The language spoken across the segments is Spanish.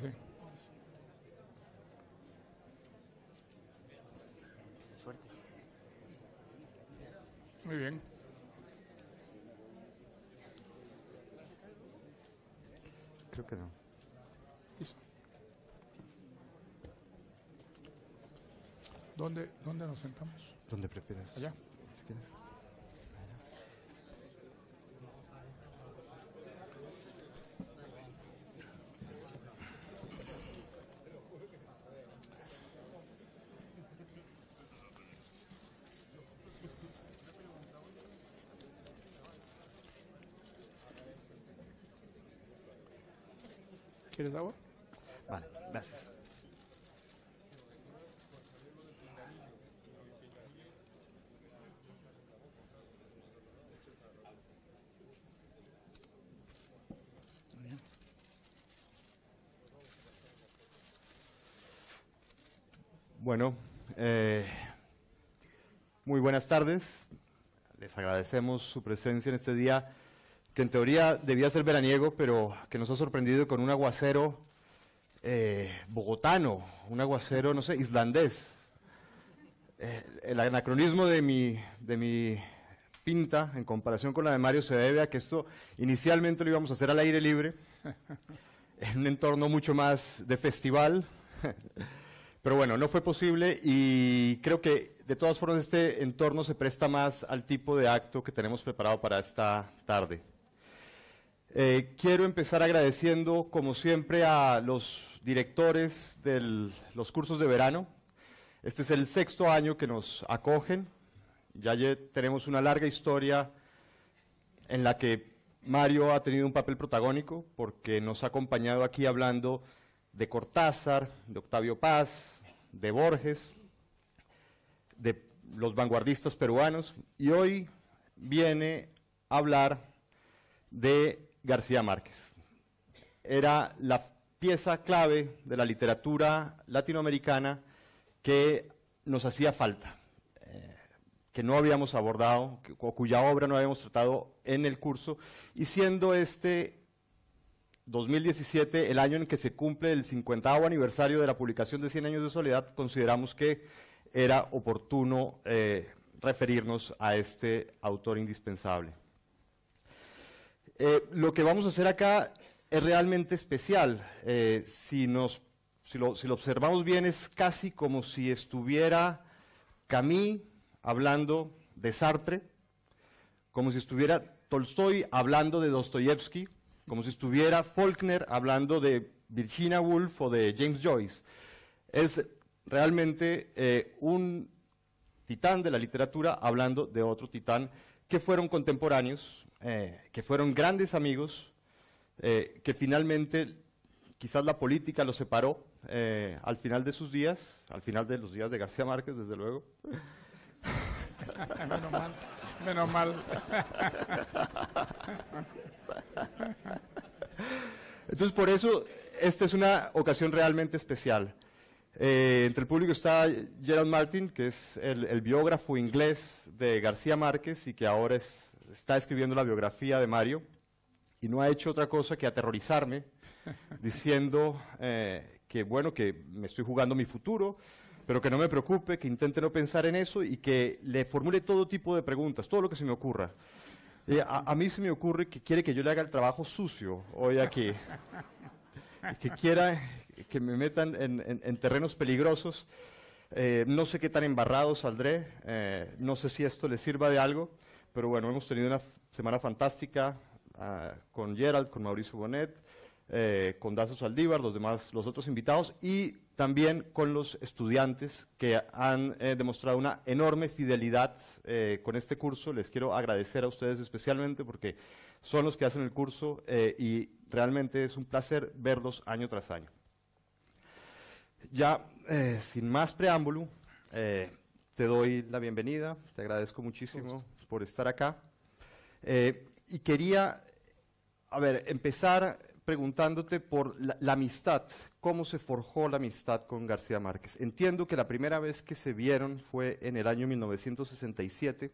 Sí. Muy bien. Creo que no. ¿Dónde, dónde nos sentamos? Donde prefieres. Allá. Si quieres. Eh, muy buenas tardes. Les agradecemos su presencia en este día, que en teoría debía ser veraniego, pero que nos ha sorprendido con un aguacero eh, bogotano, un aguacero, no sé, islandés. Eh, el anacronismo de mi, de mi pinta en comparación con la de Mario se debe a que esto inicialmente lo íbamos a hacer al aire libre, en un entorno mucho más de festival. Pero bueno, no fue posible y creo que de todas formas este entorno se presta más al tipo de acto que tenemos preparado para esta tarde. Eh, quiero empezar agradeciendo, como siempre, a los directores de los cursos de verano. Este es el sexto año que nos acogen. Ya tenemos una larga historia en la que Mario ha tenido un papel protagónico porque nos ha acompañado aquí hablando de Cortázar, de Octavio Paz, de Borges, de los vanguardistas peruanos, y hoy viene a hablar de García Márquez. Era la pieza clave de la literatura latinoamericana que nos hacía falta, eh, que no habíamos abordado, cuya obra no habíamos tratado en el curso, y siendo este 2017, el año en que se cumple el 50 aniversario de la publicación de 100 años de soledad, consideramos que era oportuno eh, referirnos a este autor indispensable. Eh, lo que vamos a hacer acá es realmente especial. Eh, si, lo, observamos bien, es casi como si estuviera Camus hablando de Sartre, como si estuviera Tolstoy hablando de Dostoyevsky, como si estuviera Faulkner hablando de Virginia Woolf o de James Joyce. Es realmente eh, un titán de la literatura hablando de otro titán que fueron contemporáneos, eh, que fueron grandes amigos, eh, que finalmente quizás la política los separó al final de sus días, al final de los días de García Márquez, desde luego. menos mal, menos mal. Entonces, por eso, esta es una ocasión realmente especial. Eh, entre el público está Gerald Martin, que es el, biógrafo inglés de García Márquez y que ahora está escribiendo la biografía de Mario. Y no ha hecho otra cosa que aterrorizarme diciendo eh, que, bueno, que me estoy jugando mi futuro, pero que no me preocupe, que intente no pensar en eso y que le formule todo tipo de preguntas, todo lo que se me ocurra. Eh, a, mí se me ocurre que quiere que yo le haga el trabajo sucio hoy aquí, que quiera que me metan en, terrenos peligrosos. Eh, no sé qué tan embarrado saldré, eh, no sé si esto le sirva de algo, pero bueno, hemos tenido una semana fantástica ah, con Gerald, con Mauricio Bonet, eh, con Dazo Saldívar, los demás, los otros invitados y también con los estudiantes que han eh, demostrado una enorme fidelidad eh, con este curso. Les quiero agradecer a ustedes especialmente porque son los que hacen el curso y realmente es un placer verlos año tras año. Ya, sin más preámbulo, te doy la bienvenida, te agradezco muchísimo por estar acá. y quería, a ver, empezar preguntándote por la, amistad, cómo se forjó la amistad con García Márquez. Entiendo que la primera vez que se vieron fue en el año 1967,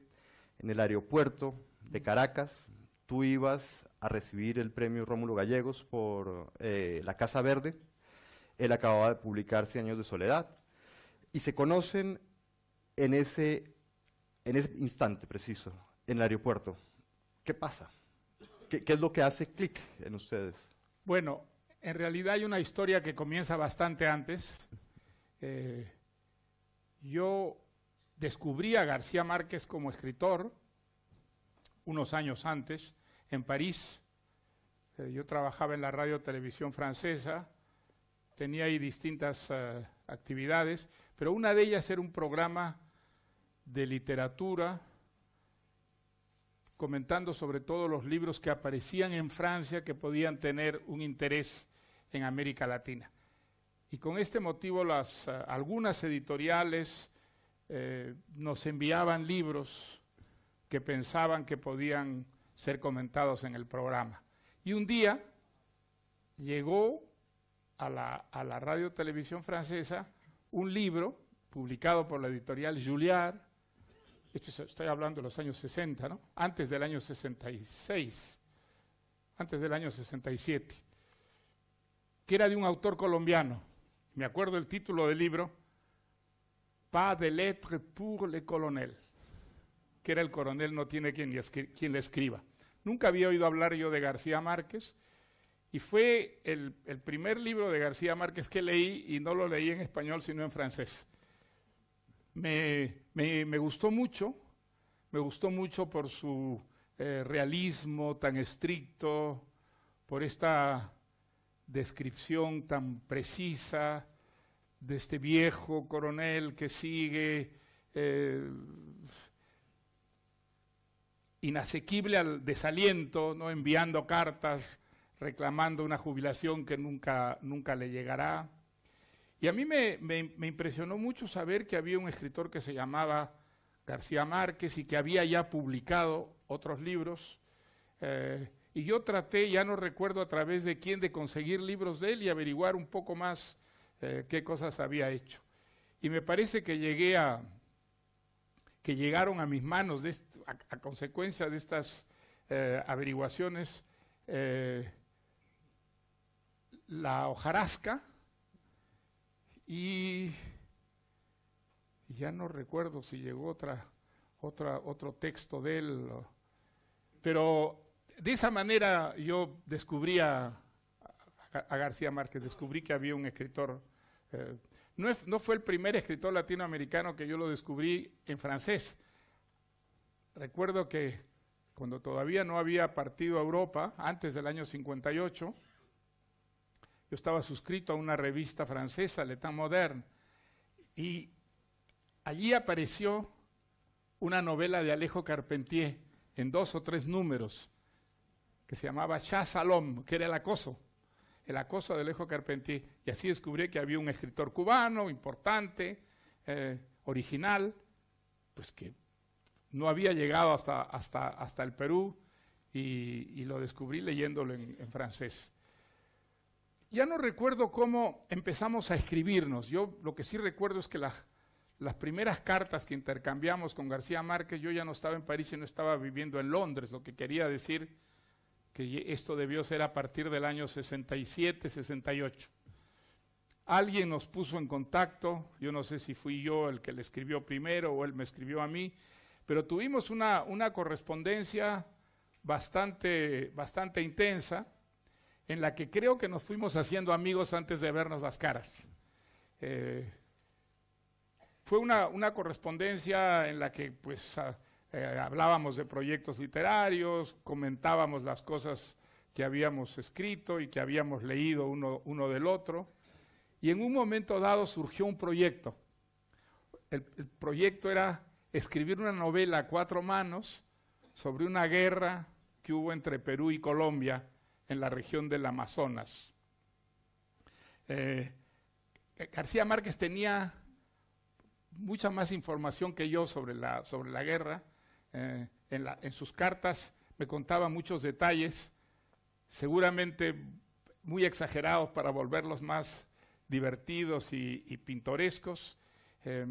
en el aeropuerto de Caracas. Tú ibas a recibir el premio Rómulo Gallegos por eh, La Casa Verde. Él acababa de publicar Cien años de soledad. Y se conocen en ese, en ese instante preciso, en el aeropuerto. ¿Qué pasa? ¿Qué, es lo que hace clic en ustedes? Bueno, en realidad hay una historia que comienza bastante antes. Eh, yo descubrí a García Márquez como escritor unos años antes en París. Eh, yo trabajaba en la radio televisión francesa, tenía ahí distintas eh, actividades, pero una de ellas era un programa de literatura comentando sobre todo los libros que aparecían en Francia que podían tener un interés en América Latina. Y con este motivo las, eh, algunas editoriales eh, nos enviaban libros que pensaban que podían ser comentados en el programa. Y un día llegó a la, a la radio televisión francesa un libro publicado por la editorial Juliard estoy hablando de los años 60, ¿no? Antes del año 66, antes del año 67, que era de un autor colombiano. Me acuerdo el título del libro, Pas de lettres pour le colonel, que era el coronel no tiene quien le, escriba. Nunca había oído hablar yo de García Márquez y fue el primer libro de García Márquez que leí y no lo leí en español sino en francés me, me, gustó mucho, me gustó mucho por su eh, realismo tan estricto, por esta descripción tan precisa de este viejo coronel que sigue eh, inasequible al desaliento, no enviando cartas reclamando una jubilación que nunca, nunca le llegará. Y a mí me, impresionó mucho saber que había un escritor que se llamaba García Márquez y que había ya publicado otros libros. Eh, y yo traté, ya no recuerdo a través de quién, de conseguir libros de él y averiguar un poco más eh, qué cosas había hecho. Y me parece que llegué a que llegaron a mis manos de a, consecuencia de estas eh, averiguaciones la hojarasca, y ya no recuerdo si llegó otra, otra, otro texto de él, pero de esa manera yo descubrí a, García Márquez, descubrí que había un escritor. Eh, no, no fue el primer escritor latinoamericano que yo lo descubrí en francés. Recuerdo que cuando todavía no había partido a Europa, antes del año 58, yo estaba suscrito a una revista francesa, L'État Moderne, y allí apareció una novela de Alejo Carpentier en dos o tres números, que se llamaba Chasalom, Salom, que era el acoso, el acoso de Alejo Carpentier. Y así descubrí que había un escritor cubano importante, eh, original, pues que no había llegado hasta, hasta, hasta el Perú y, lo descubrí leyéndolo en francés. Ya no recuerdo cómo empezamos a escribirnos. Yo lo que sí recuerdo es que las, las primeras cartas que intercambiamos con García Márquez, yo ya no estaba en París y no estaba viviendo en Londres, lo que quería decir que esto debió ser a partir del año 67, 68. Alguien nos puso en contacto, yo no sé si fui yo el que le escribió primero o él me escribió a mí, pero tuvimos una, una correspondencia bastante, bastante intensa en la que creo que nos fuimos haciendo amigos antes de vernos las caras. Eh, fue una, correspondencia en la que pues, eh, hablábamos de proyectos literarios, comentábamos las cosas que habíamos escrito y que habíamos leído uno, del otro. Y en un momento dado surgió un proyecto. El, el, proyecto era escribir una novela a cuatro manos sobre una guerra que hubo entre Perú y Colombia en la región del Amazonas. Eh, García Márquez tenía mucha más información que yo sobre la, sobre la guerra. Eh, en, sus cartas me contaba muchos detalles, seguramente muy exagerados para volverlos más divertidos y, pintorescos. Eh,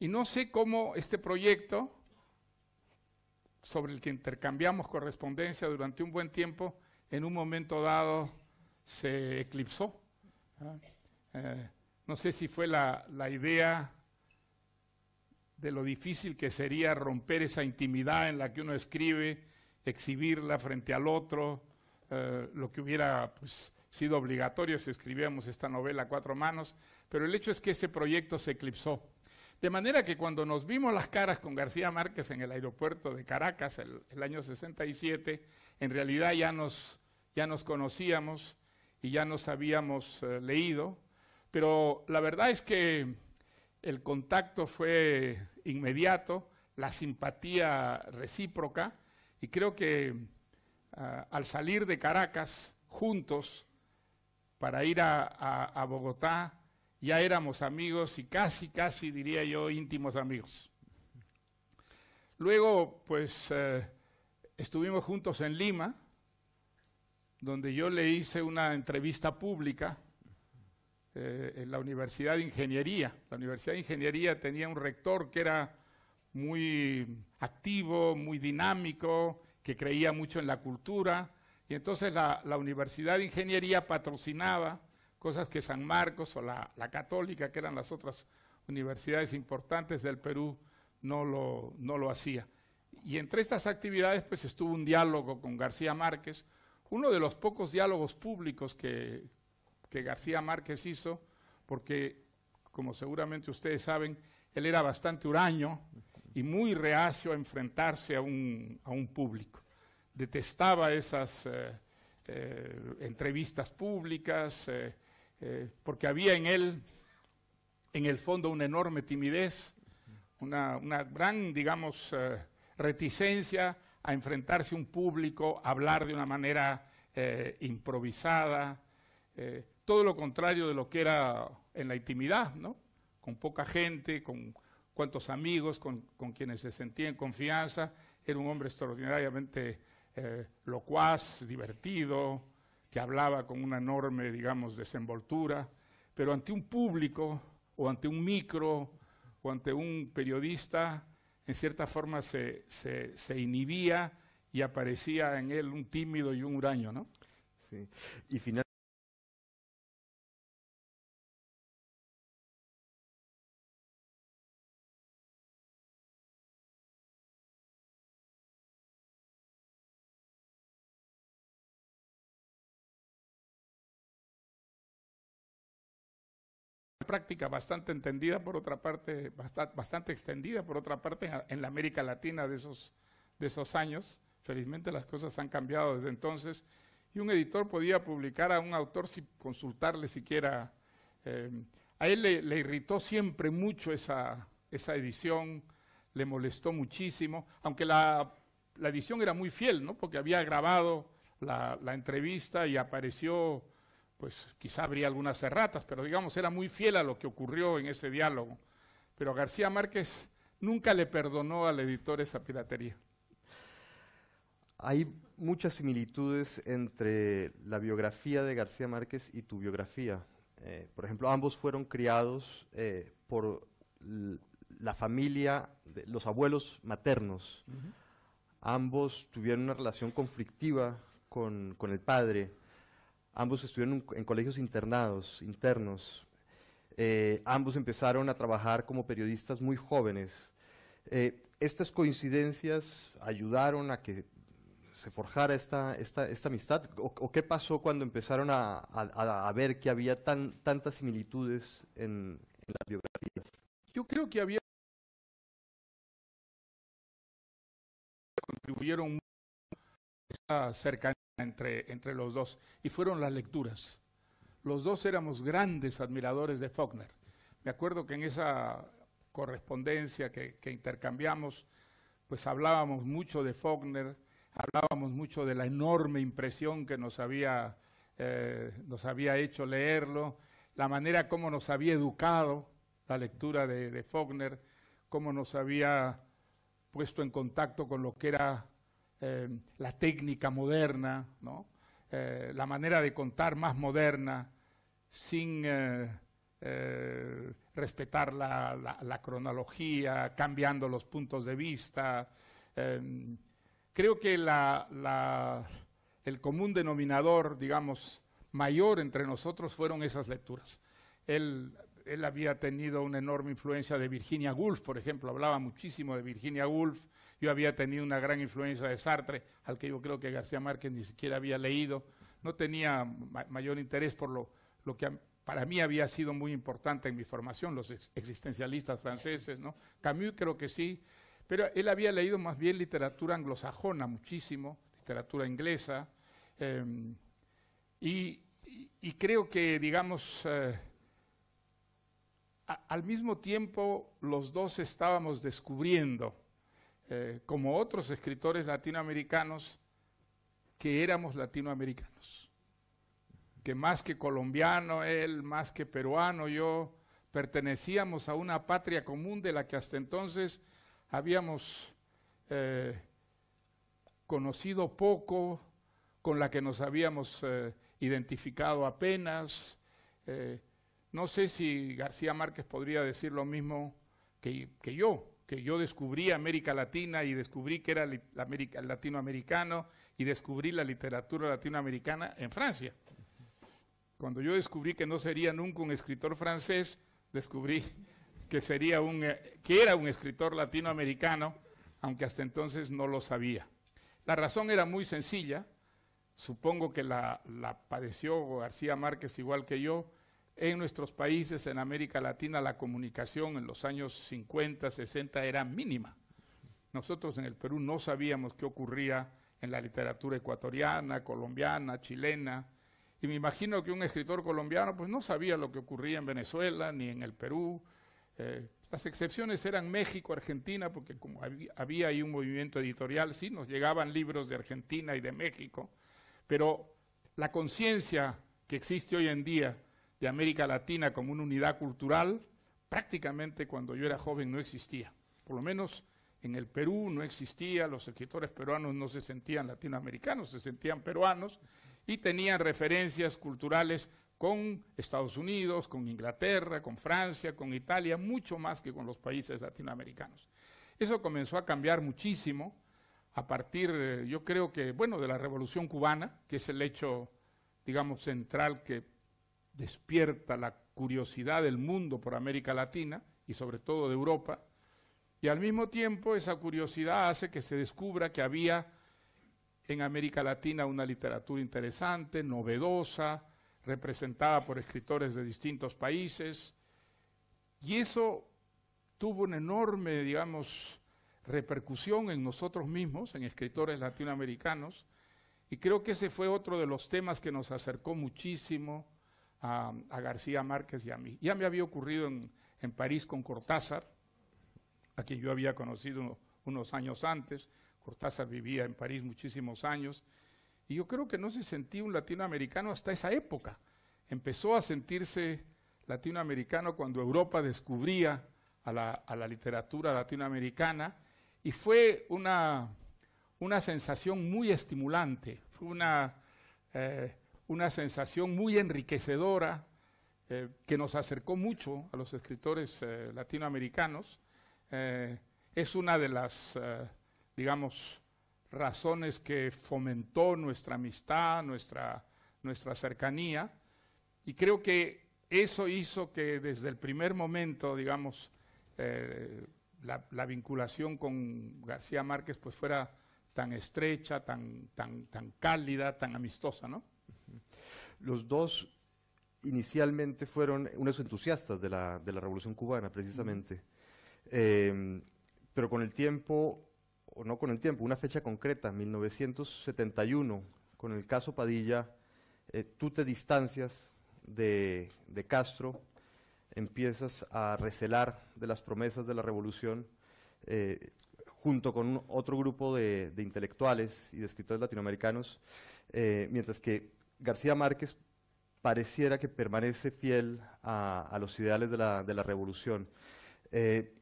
y no sé cómo este proyecto, sobre el que intercambiamos correspondencia durante un buen tiempo, en un momento dado se eclipsó. ¿ah? Eh, no sé si fue la, idea de lo difícil que sería romper esa intimidad en la que uno escribe, exhibirla frente al otro, eh, lo que hubiera pues, sido obligatorio si escribíamos esta novela a cuatro manos, pero el hecho es que este proyecto se eclipsó. De manera que cuando nos vimos las caras con García Márquez en el aeropuerto de Caracas el año 67, en realidad ya nos ya nos conocíamos y ya nos habíamos eh, leído, pero la verdad es que el contacto fue inmediato, la simpatía recíproca, y creo que ah, al salir de Caracas juntos para ir a, Bogotá, ya éramos amigos y casi, casi diría yo, íntimos amigos. Luego, pues, eh, estuvimos juntos en Lima donde yo le hice una entrevista pública eh, en la Universidad de Ingeniería. La Universidad de Ingeniería tenía un rector que era muy activo, muy dinámico, que creía mucho en la cultura, y entonces la, Universidad de Ingeniería patrocinaba cosas que San Marcos o la, Católica, que eran las otras universidades importantes del Perú, no lo, no lo hacía. Y entre estas actividades pues estuvo un diálogo con García Márquez, uno de los pocos diálogos públicos que, García Márquez hizo, porque, como seguramente ustedes saben, él era bastante huraño y muy reacio a enfrentarse a un, público. Detestaba esas eh, eh, entrevistas públicas, eh, porque había en él, en el fondo, una enorme timidez, una gran, digamos, reticencia a enfrentarse a un público, a hablar de una manera eh, improvisada, eh, todo lo contrario de lo que era en la intimidad, ¿no? Con poca gente, con cuantos amigos, con, con quienes se sentía en confianza. Era un hombre extraordinariamente eh, locuaz, divertido, que hablaba con una enorme, digamos, desenvoltura, pero ante un público o ante un micro o ante un periodista en cierta forma se, se, inhibía y aparecía en él un tímido y un huraño, ¿no? Sí. Y práctica bastante entendida, por otra parte, bastante, extendida, por otra parte, en la América Latina de esos, de esos años. Felizmente las cosas han cambiado desde entonces y un editor podía publicar a un autor sin consultarle siquiera. Em, a él le, irritó siempre mucho esa, edición, le molestó muchísimo, aunque la, edición era muy fiel, ¿no? porque había grabado la entrevista y apareció pues quizá habría algunas erratas, pero digamos, era muy fiel a lo que ocurrió en ese diálogo. Pero García Márquez nunca le perdonó al editor esa piratería. Hay muchas similitudes entre la biografía de García Márquez y tu biografía. Eh, por ejemplo, ambos fueron criados eh, por la familia, de los abuelos maternos. Ambos tuvieron una relación conflictiva con, con el padre ambos estuvieron en, colegios internados, internos. Eh, ambos empezaron a trabajar como periodistas muy jóvenes. Eh, estas coincidencias ayudaron a que se forjara esta, esta, esta amistad? O, qué pasó cuando empezaron a, ver que había tan, tantas similitudes en, las biografías? Yo creo que había contribuyeron a esta cercanía entre, los dos, y fueron las lecturas. Los dos éramos grandes admiradores de Faulkner. Me acuerdo que en esa correspondencia que, intercambiamos, pues hablábamos mucho de Faulkner, hablábamos mucho de la enorme impresión que nos había, eh, nos había hecho leerlo, la manera como nos había educado la lectura de, de Faulkner, cómo nos había puesto en contacto con lo que era eh, la técnica moderna, eh, la manera de contar más moderna, sin eh, respetar la, cronología, cambiando los puntos de vista. creo que el común denominador, digamos, mayor entre nosotros fueron esas lecturas. él había tenido una enorme influencia de Virginia Woolf, por ejemplo, hablaba muchísimo de Virginia Woolf, yo había tenido una gran influencia de Sartre, al que yo creo que García Márquez ni siquiera había leído. No tenía mayor interés por lo, que para mí había sido muy importante en mi formación, los existencialistas franceses, Camus creo que sí, pero él había leído más bien literatura anglosajona muchísimo, literatura inglesa, em, y, creo que, digamos, eh, al mismo tiempo los dos estábamos descubriendo eh, como otros escritores latinoamericanos, que éramos latinoamericanos. Que más que colombiano él, más que peruano yo, pertenecíamos a una patria común de la que hasta entonces habíamos eh, conocido poco, con la que nos habíamos eh, identificado apenas. no sé si García Márquez podría decir lo mismo que yo, que yo descubrí América Latina y descubrí que era latinoamericano y descubrí la literatura latinoamericana en Francia. Cuando yo descubrí que no sería nunca un escritor francés, descubrí que, sería eh, que era un escritor latinoamericano, aunque hasta entonces no lo sabía. La razón era muy sencilla, supongo que la, la padeció García Márquez igual que yo, en nuestros países, en América Latina, la comunicación en los años 50, 60 era mínima. Nosotros en el Perú no sabíamos qué ocurría en la literatura ecuatoriana, colombiana, chilena, y me imagino que un escritor colombiano pues no sabía lo que ocurría en Venezuela ni en el Perú. Eh, las excepciones eran México, Argentina, porque como había, había ahí un movimiento editorial, sí, nos llegaban libros de Argentina y de México, pero la conciencia que existe hoy en día América Latina como una unidad cultural, prácticamente cuando yo era joven no existía. Por lo menos en el Perú no existía, los escritores peruanos no se sentían latinoamericanos, se sentían peruanos y tenían referencias culturales con Estados Unidos, con Inglaterra, con Francia, con Italia, mucho más que con los países latinoamericanos. Eso comenzó a cambiar muchísimo a partir, eh, yo creo que, bueno, de la Revolución Cubana, que es el hecho, digamos, central que despierta la curiosidad del mundo por América Latina y sobre todo de Europa, y al mismo tiempo esa curiosidad hace que se descubra que había en América Latina una literatura interesante, novedosa, representada por escritores de distintos países, y eso tuvo una enorme, digamos, repercusión en nosotros mismos, en escritores latinoamericanos, y creo que ese fue otro de los temas que nos acercó muchísimo a, García Márquez y a mí. Ya me había ocurrido en, París con Cortázar, a quien yo había conocido unos años antes. Cortázar vivía en París muchísimos años. Y yo creo que no se sentía un latinoamericano hasta esa época. Empezó a sentirse latinoamericano cuando Europa descubría a la, literatura latinoamericana y fue una, una sensación muy estimulante, fue una, eh, una sensación muy enriquecedora eh, que nos acercó mucho a los escritores eh, latinoamericanos. Eh, es una de las, digamos, razones que fomentó nuestra amistad, nuestra, nuestra cercanía, y creo que eso hizo que desde el primer momento, digamos, la, la, vinculación con García Márquez pues fuera tan estrecha, tan, tan, tan cálida, tan amistosa, ¿no? Los dos inicialmente fueron unos entusiastas de la, de la Revolución Cubana, precisamente. Em, pero con el tiempo, o no con el tiempo, una fecha concreta, 1971, con el caso Padilla, eh, tú te distancias de, de, Castro, empiezas a recelar de las promesas de la Revolución, eh, junto con otro grupo de, de intelectuales y de escritores latinoamericanos, eh, mientras que García Márquez pareciera que permanece fiel a, los ideales de la, revolución. Eh,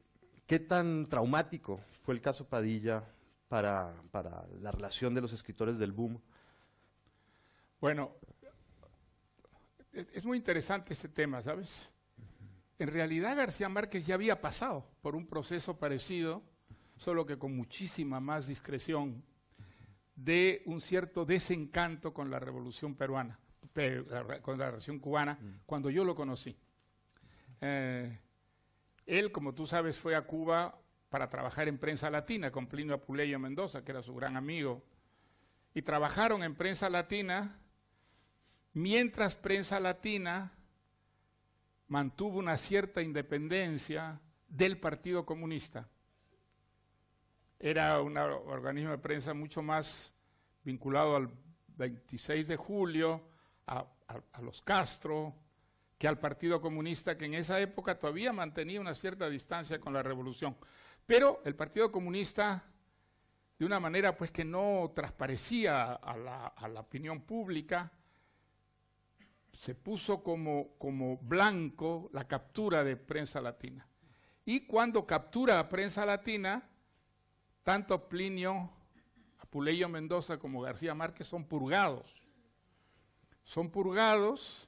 ¿Qué tan traumático fue el caso Padilla para, para la relación de los escritores del boom? Bueno, es, muy interesante ese tema, ¿sabes? En realidad García Márquez ya había pasado por un proceso parecido, solo que con muchísima más discreción de un cierto desencanto con la revolución peruana, con la revolución cubana, mm. cuando yo lo conocí. Eh, él, como tú sabes, fue a Cuba para trabajar en prensa latina con Plinio Apuleyo Mendoza, que era su gran amigo, y trabajaron en prensa latina mientras prensa latina mantuvo una cierta independencia del Partido Comunista era un organismo de prensa mucho más vinculado al 26 de julio, a, los Castro, que al Partido Comunista, que en esa época todavía mantenía una cierta distancia con la revolución. Pero el Partido Comunista, de una manera pues que no transparecía a la, opinión pública, se puso como, como, blanco la captura de prensa latina. Y cuando captura a prensa latina, tanto Plinio, Apuleyo Mendoza como García Márquez son purgados. Son purgados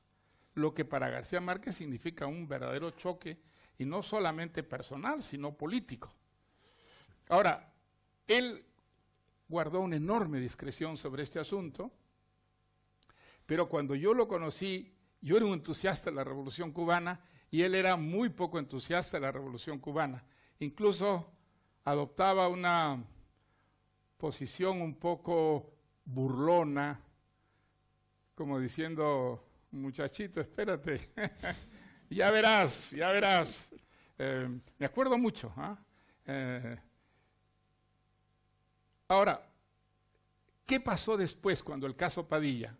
lo que para García Márquez significa un verdadero choque, y no solamente personal, sino político. Ahora, él guardó una enorme discreción sobre este asunto, pero cuando yo lo conocí, yo era un entusiasta de la Revolución Cubana y él era muy poco entusiasta de la Revolución Cubana. Incluso adoptaba una posición un poco burlona, como diciendo, muchachito, espérate, ya verás, ya verás. Eh, me acuerdo mucho. ¿ah? Eh, ahora, ¿qué pasó después cuando el caso Padilla?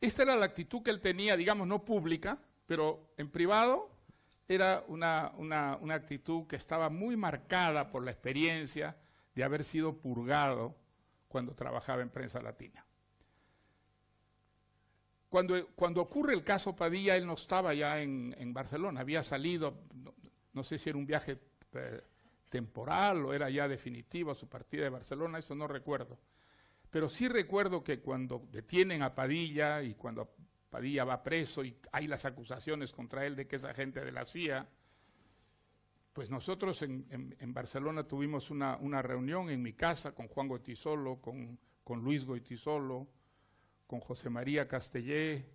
Esta era la actitud que él tenía, digamos, no pública, pero en privado era una, actitud que estaba muy marcada por la experiencia de haber sido purgado cuando trabajaba en prensa latina. Cuando, cuando, ocurre el caso Padilla, él no estaba ya en, Barcelona, había salido, no, sé si era un viaje eh, temporal o era ya definitivo su partida de Barcelona, eso no recuerdo. Pero sí recuerdo que cuando detienen a Padilla y cuando Padilla va preso y hay las acusaciones contra él de que es gente de la CIA. Pues nosotros en, Barcelona tuvimos una, reunión en mi casa con Juan Goitizolo, con, Luis Goitizolo, con José María Castellé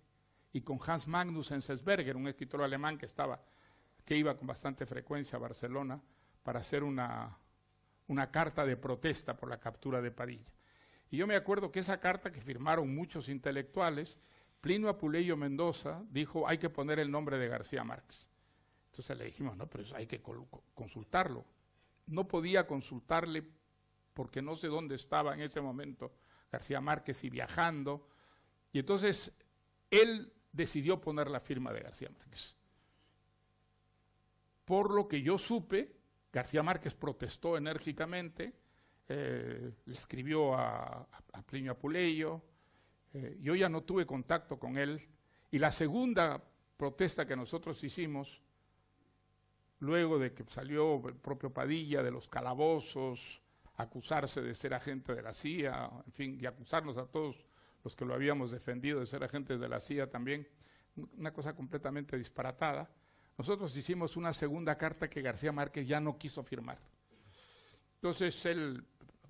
y con Hans Magnus Enzensberger, un escritor alemán que, estaba, que iba con bastante frecuencia a Barcelona para hacer una, una carta de protesta por la captura de Padilla. Y yo me acuerdo que esa carta que firmaron muchos intelectuales Plinio Apuleyo Mendoza dijo, hay que poner el nombre de García Márquez. Entonces le dijimos, no, pero eso hay que consultarlo. No podía consultarle porque no sé dónde estaba en ese momento García Márquez y viajando. Y entonces él decidió poner la firma de García Márquez. Por lo que yo supe, García Márquez protestó enérgicamente, eh, le escribió a Plinio Apuleyo, eh, yo ya no tuve contacto con él. Y la segunda protesta que nosotros hicimos, luego de que salió el propio Padilla de los calabozos, acusarse de ser agente de la CIA, en fin, y acusarnos a todos los que lo habíamos defendido de ser agentes de la CIA también, una cosa completamente disparatada, nosotros hicimos una segunda carta que García Márquez ya no quiso firmar. Entonces él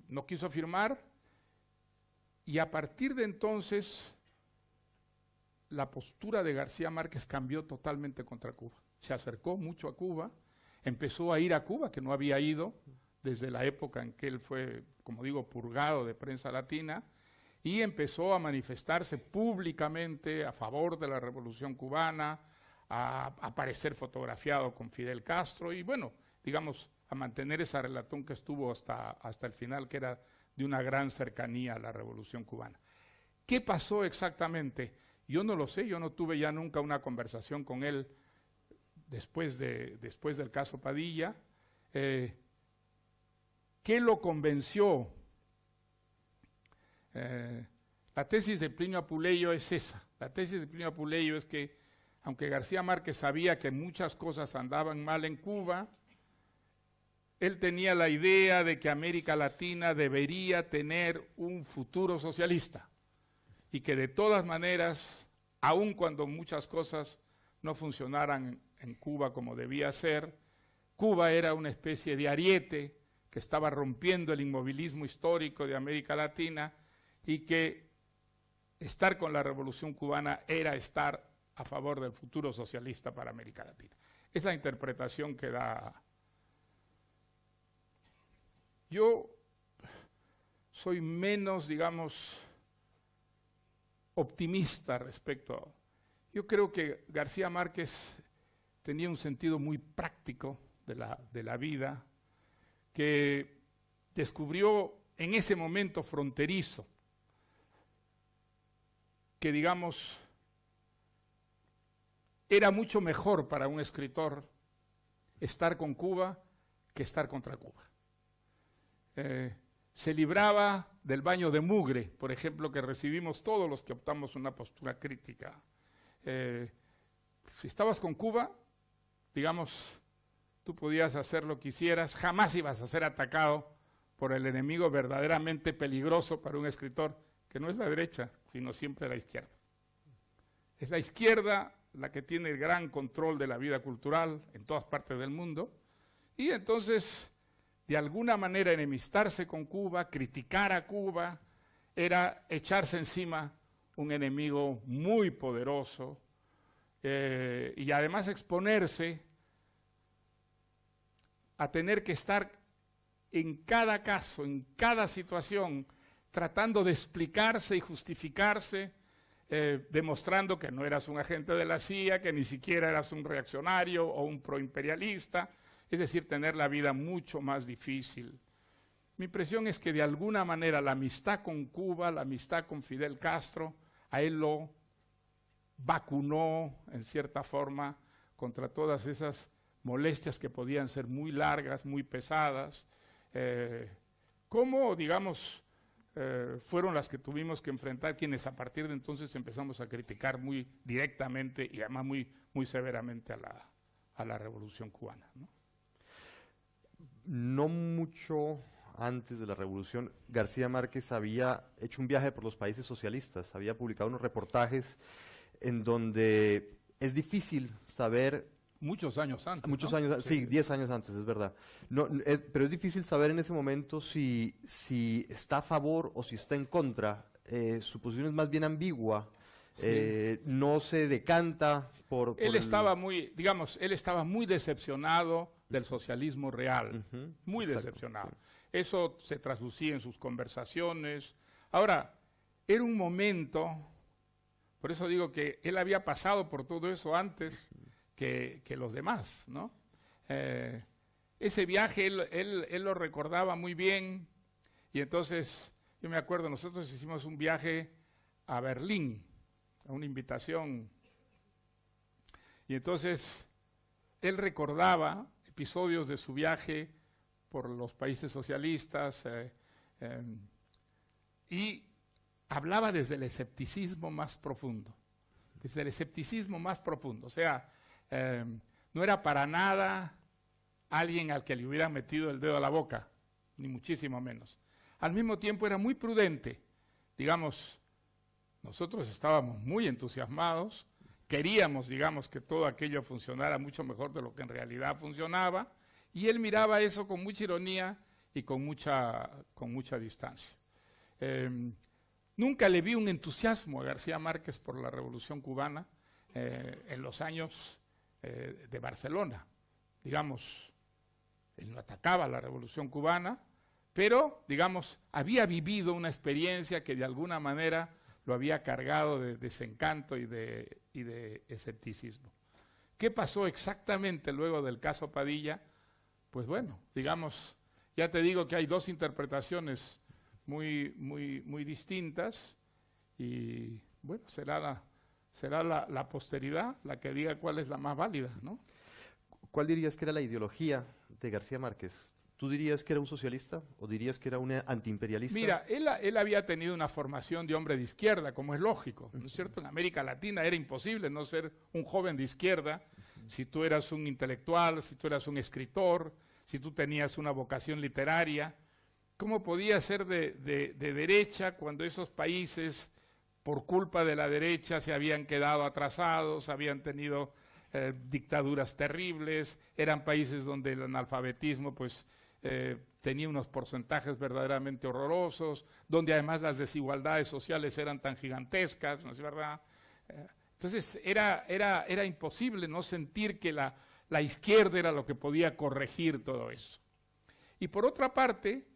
no quiso firmar, y a partir de entonces, la postura de García Márquez cambió totalmente contra Cuba. Se acercó mucho a Cuba, empezó a ir a Cuba, que no había ido desde la época en que él fue, como digo, purgado de prensa latina, y empezó a manifestarse públicamente a favor de la revolución cubana, a aparecer fotografiado con Fidel Castro y bueno, digamos, a mantener esa relatón que estuvo hasta, hasta el final, que era de una gran cercanía a la Revolución cubana. ¿Qué pasó exactamente? Yo no lo sé, yo no tuve ya nunca una conversación con él después, de, después del caso Padilla. Eh, ¿Qué lo convenció? Eh, la tesis de Plinio Apuleyo es esa. La tesis de Plinio Apuleyo es que, aunque García Márquez sabía que muchas cosas andaban mal en Cuba, él tenía la idea de que América Latina debería tener un futuro socialista y que de todas maneras, aun cuando muchas cosas no funcionaran en Cuba como debía ser, Cuba era una especie de ariete que estaba rompiendo el inmovilismo histórico de América Latina y que estar con la revolución cubana era estar a favor del futuro socialista para América Latina. Es la interpretación que da yo soy menos, digamos, optimista respecto a... Yo creo que García Márquez tenía un sentido muy práctico de la, de la vida, que descubrió en ese momento fronterizo, que digamos era mucho mejor para un escritor estar con Cuba que estar contra Cuba. Eh, se libraba del baño de mugre, por ejemplo, que recibimos todos los que optamos una postura crítica. Eh, si estabas con Cuba, digamos, tú podías hacer lo que quisieras, jamás ibas a ser atacado por el enemigo verdaderamente peligroso para un escritor, que no es la derecha, sino siempre la izquierda. Es la izquierda la que tiene el gran control de la vida cultural en todas partes del mundo, y entonces de alguna manera enemistarse con Cuba, criticar a Cuba, era echarse encima un enemigo muy poderoso eh, y además exponerse a tener que estar en cada caso, en cada situación, tratando de explicarse y justificarse, eh, demostrando que no eras un agente de la CIA, que ni siquiera eras un reaccionario o un proimperialista, es decir, tener la vida mucho más difícil. Mi impresión es que de alguna manera la amistad con Cuba, la amistad con Fidel Castro, a él lo vacunó en cierta forma contra todas esas molestias que podían ser muy largas, muy pesadas. Eh, ¿Cómo, digamos, eh, fueron las que tuvimos que enfrentar quienes a partir de entonces empezamos a criticar muy directamente y además muy, severamente a la, revolución cubana? no mucho antes de la revolución, García Márquez había hecho un viaje por los países socialistas, había publicado unos reportajes en donde es difícil saber... Muchos años antes. Muchos años, sí, diez años antes, es verdad. No, pero es difícil saber en ese momento si, está a favor o si está en contra. Eh, su posición es más bien ambigua. Eh, no se decanta por, él estaba muy digamos él estaba muy decepcionado del socialismo real. Muy decepcionado. Eso se traslucía en sus conversaciones. Ahora, era un momento, por eso digo que él había pasado por todo eso antes que, los demás, ¿no? Eh, ese viaje él, lo recordaba muy bien y entonces yo me acuerdo, nosotros hicimos un viaje a Berlín, a una invitación, y entonces él recordaba episodios de su viaje por los países socialistas eh, em, y hablaba desde el escepticismo más profundo, desde el escepticismo más profundo, o sea, em, no era para nada alguien al que le hubieran metido el dedo a la boca, ni muchísimo menos. Al mismo tiempo era muy prudente, digamos, nosotros estábamos muy entusiasmados queríamos, digamos, que todo aquello funcionara mucho mejor de lo que en realidad funcionaba, y él miraba eso con mucha ironía y con mucha, con mucha distancia. Em, nunca le vi un entusiasmo a García Márquez por la Revolución Cubana eh, en los años eh, de Barcelona. Digamos, él no atacaba la Revolución Cubana, pero, digamos, había vivido una experiencia que de alguna manera lo había cargado de desencanto y de, y de escepticismo. ¿Qué pasó exactamente luego del caso Padilla? Pues bueno, digamos, ya te digo que hay dos interpretaciones muy, muy, muy distintas y bueno, será, la, será la, la posteridad la que diga cuál es la más válida, ¿no? ¿Cuál dirías que era la ideología de García Márquez? ¿Tú dirías que era un socialista o dirías que era un antiimperialista? Mira, él, había tenido una formación de hombre de izquierda, como es lógico, ¿no es cierto? En América Latina era imposible no ser un joven de izquierda si tú eras un intelectual, si tú eras un escritor, si tú tenías una vocación literaria. ¿Cómo podía ser de, derecha cuando esos países, por culpa de la derecha, se habían quedado atrasados, habían tenido eh, dictaduras terribles, eran países donde el analfabetismo, pues, eh, tenía unos porcentajes verdaderamente horrorosos, donde además las desigualdades sociales eran tan gigantescas, ¿no es verdad? Eh, entonces era, era, era, imposible no sentir que la, izquierda era lo que podía corregir todo eso. Y por otra parte,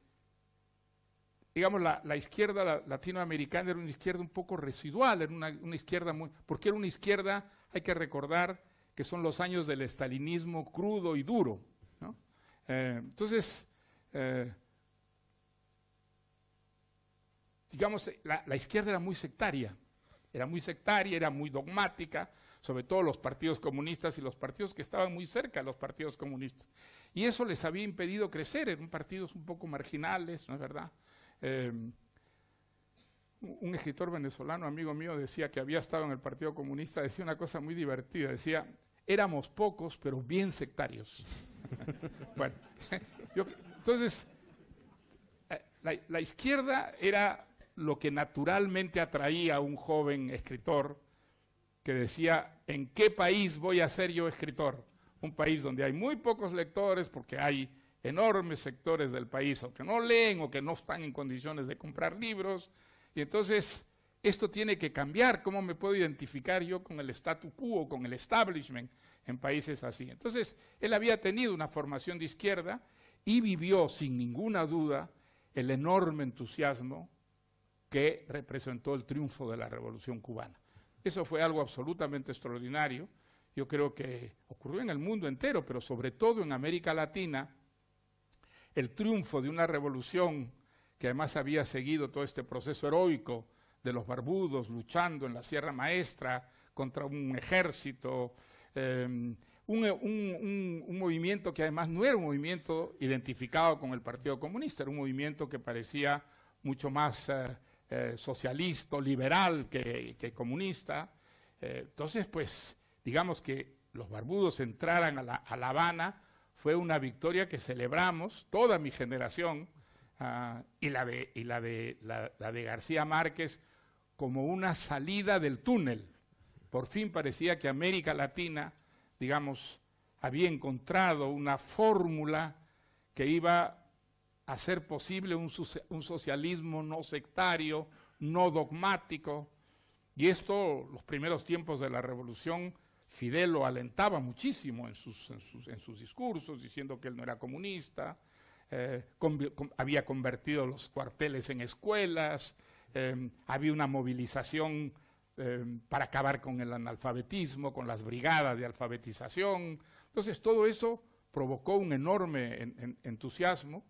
digamos, la, izquierda latinoamericana era una izquierda un poco residual, era una, una, izquierda muy, porque era una izquierda, hay que recordar, que son los años del estalinismo crudo y duro. Eh, entonces, eh, digamos, la, izquierda era muy sectaria, era muy sectaria, era muy dogmática, sobre todo los partidos comunistas y los partidos que estaban muy cerca de los partidos comunistas. Y eso les había impedido crecer, eran partidos un poco marginales, ¿no es verdad? Eh, un escritor venezolano, amigo mío, decía que había estado en el Partido Comunista, decía una cosa muy divertida, decía, éramos pocos, pero bien sectarios. bueno, entonces, eh, la, izquierda era lo que naturalmente atraía a un joven escritor que decía, ¿en qué país voy a ser yo escritor? Un país donde hay muy pocos lectores porque hay enormes sectores del país que no leen o que no están en condiciones de comprar libros. Y entonces esto tiene que cambiar. ¿Cómo me puedo identificar yo con el statu quo, con el establishment en países así? Entonces, él había tenido una formación de izquierda y vivió sin ninguna duda el enorme entusiasmo que representó el triunfo de la Revolución cubana. Eso fue algo absolutamente extraordinario. Yo creo que ocurrió en el mundo entero, pero sobre todo en América Latina, el triunfo de una revolución que además había seguido todo este proceso heroico de los barbudos luchando en la Sierra Maestra contra un ejército, em, un, movimiento que además no era un movimiento identificado con el Partido Comunista, era un movimiento que parecía mucho más eh, eh, socialista, liberal que, comunista. Eh, entonces, pues, digamos que los barbudos entraran a la, Habana fue una victoria que celebramos toda mi generación ah, y, la de, y la, de, la de García Márquez como una salida del túnel. Por fin parecía que América Latina, digamos, había encontrado una fórmula que iba a hacer posible un, socialismo no sectario, no dogmático. Y esto, los primeros tiempos de la revolución, Fidel lo alentaba muchísimo en sus, discursos, diciendo que él no era comunista, eh, había convertido los cuarteles en escuelas, Em, había una movilización em, para acabar con el analfabetismo, con las brigadas de alfabetización. Entonces todo eso provocó un enorme entusiasmo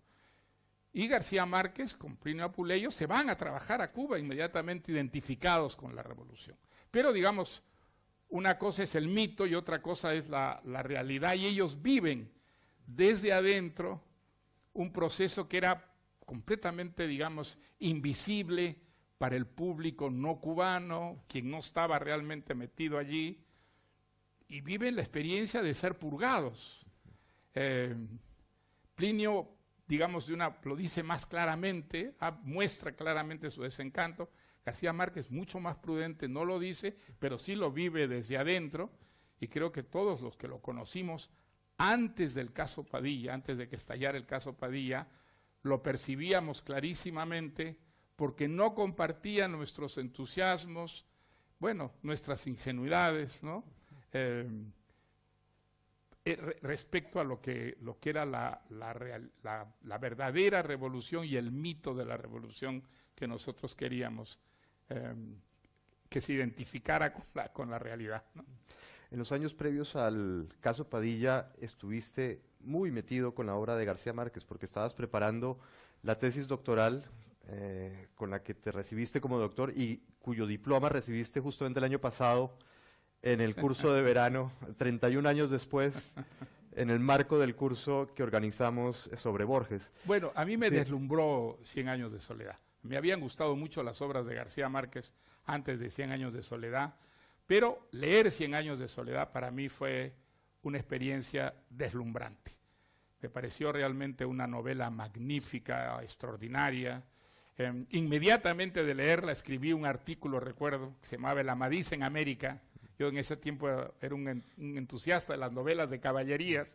y García Márquez con Plinio Apuleyo se van a trabajar a Cuba inmediatamente identificados con la revolución. Pero digamos, una cosa es el mito y otra cosa es la realidad y ellos viven desde adentro un proceso que era completamente, digamos, invisible, para el público no cubano, quien no estaba realmente metido allí, y viven la experiencia de ser purgados. Eh, Plinio, digamos, lo dice más claramente, ah, muestra claramente su desencanto. García Márquez, mucho más prudente, no lo dice, pero sí lo vive desde adentro, y creo que todos los que lo conocimos antes del caso Padilla, antes de que estallara el caso Padilla, lo percibíamos clarísimamente porque no compartían nuestros entusiasmos, bueno, nuestras ingenuidades, ¿no? Em, eh, respecto a lo que, lo que era la, verdadera revolución y el mito de la revolución que nosotros queríamos em, que se identificara con la, con realidad. En los años previos al caso Padilla estuviste muy metido con la obra de García Márquez porque estabas preparando la tesis doctoral eh, con la que te recibiste como doctor y cuyo diploma recibiste justamente el año pasado en el curso de verano, 31 años después, en el marco del curso que organizamos sobre Borges. Bueno, a mí me deslumbró 100 años de soledad. Me habían gustado mucho las obras de García Márquez antes de 100 años de soledad, pero leer 100 años de soledad para mí fue una experiencia deslumbrante. Me pareció realmente una novela magnífica, extraordinaria, Em, inmediatamente de leerla escribí un artículo, recuerdo, que se llamaba El Amadís en América. Yo en ese tiempo era un, entusiasta de las novelas de caballerías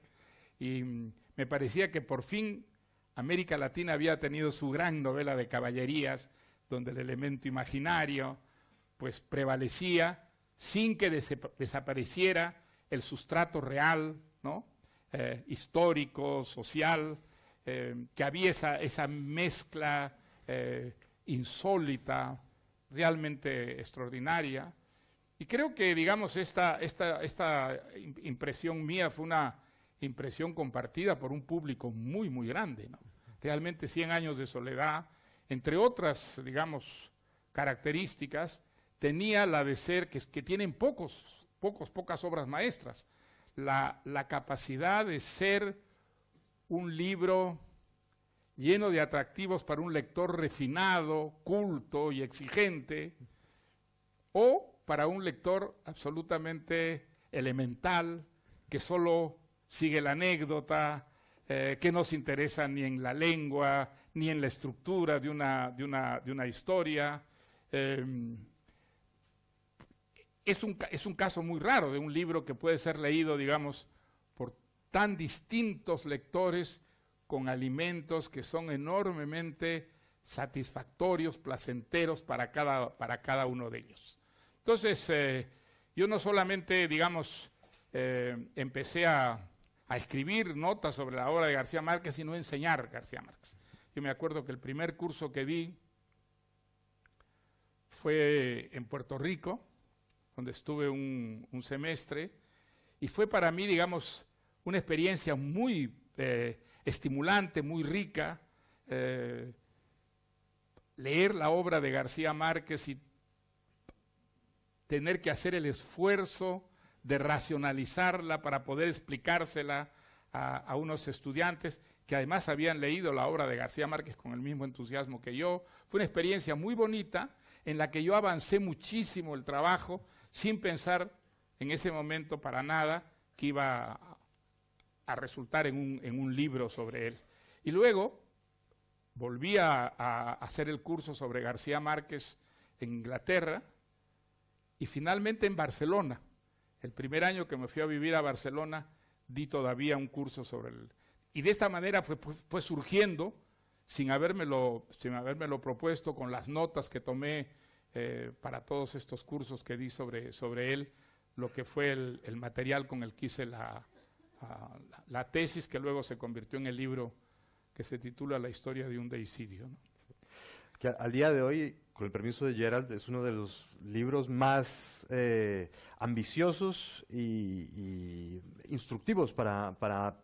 y mm, me parecía que por fin América Latina había tenido su gran novela de caballerías, donde el elemento imaginario pues prevalecía sin que desapareciera el sustrato real, eh, histórico, social, eh, que había esa mezcla eh, insólita, realmente extraordinaria. Y creo que, digamos, esta, esta impresión mía fue una impresión compartida por un público muy, muy grande. Realmente 100 años de soledad, entre otras, digamos, características, tenía la de ser que, que tienen pocos, pocos, pocas obras maestras, la, la capacidad de ser un libro lleno de atractivos para un lector refinado, culto y exigente, o para un lector absolutamente elemental, que solo sigue la anécdota, eh, que no se interesa ni en la lengua, ni en la estructura de una, de una, historia. Em, es, un, es un caso muy raro de un libro que puede ser leído, digamos, por tan distintos lectores con alimentos que son enormemente satisfactorios, placenteros para cada, para cada uno de ellos. Entonces, eh, yo no solamente, digamos, eh, empecé a, escribir notas sobre la obra de García Márquez, sino enseñar García Márquez. Yo me acuerdo que el primer curso que di fue en Puerto Rico, donde estuve un, semestre, y fue para mí, digamos, una experiencia muy eh, estimulante, muy rica. Eh, leer la obra de García Márquez y tener que hacer el esfuerzo de racionalizarla para poder explicársela a, a, unos estudiantes que además habían leído la obra de García Márquez con el mismo entusiasmo que yo. Fue una experiencia muy bonita en la que yo avancé muchísimo el trabajo sin pensar en ese momento para nada que iba a, resultar en un, libro sobre él. Y luego volví a, hacer el curso sobre García Márquez en Inglaterra y finalmente en Barcelona. El primer año que me fui a vivir a Barcelona di todavía un curso sobre él. Y de esta manera fue, surgiendo, sin habérmelo, sin propuesto, con las notas que tomé eh, para todos estos cursos que di sobre, sobre él, lo que fue el, el material con el que hice la, la, tesis que luego se convirtió en el libro que se titula La historia de un deicidio. Que al día de hoy, con el permiso de Gerald, es uno de los libros más eh, ambiciosos y, instructivos para,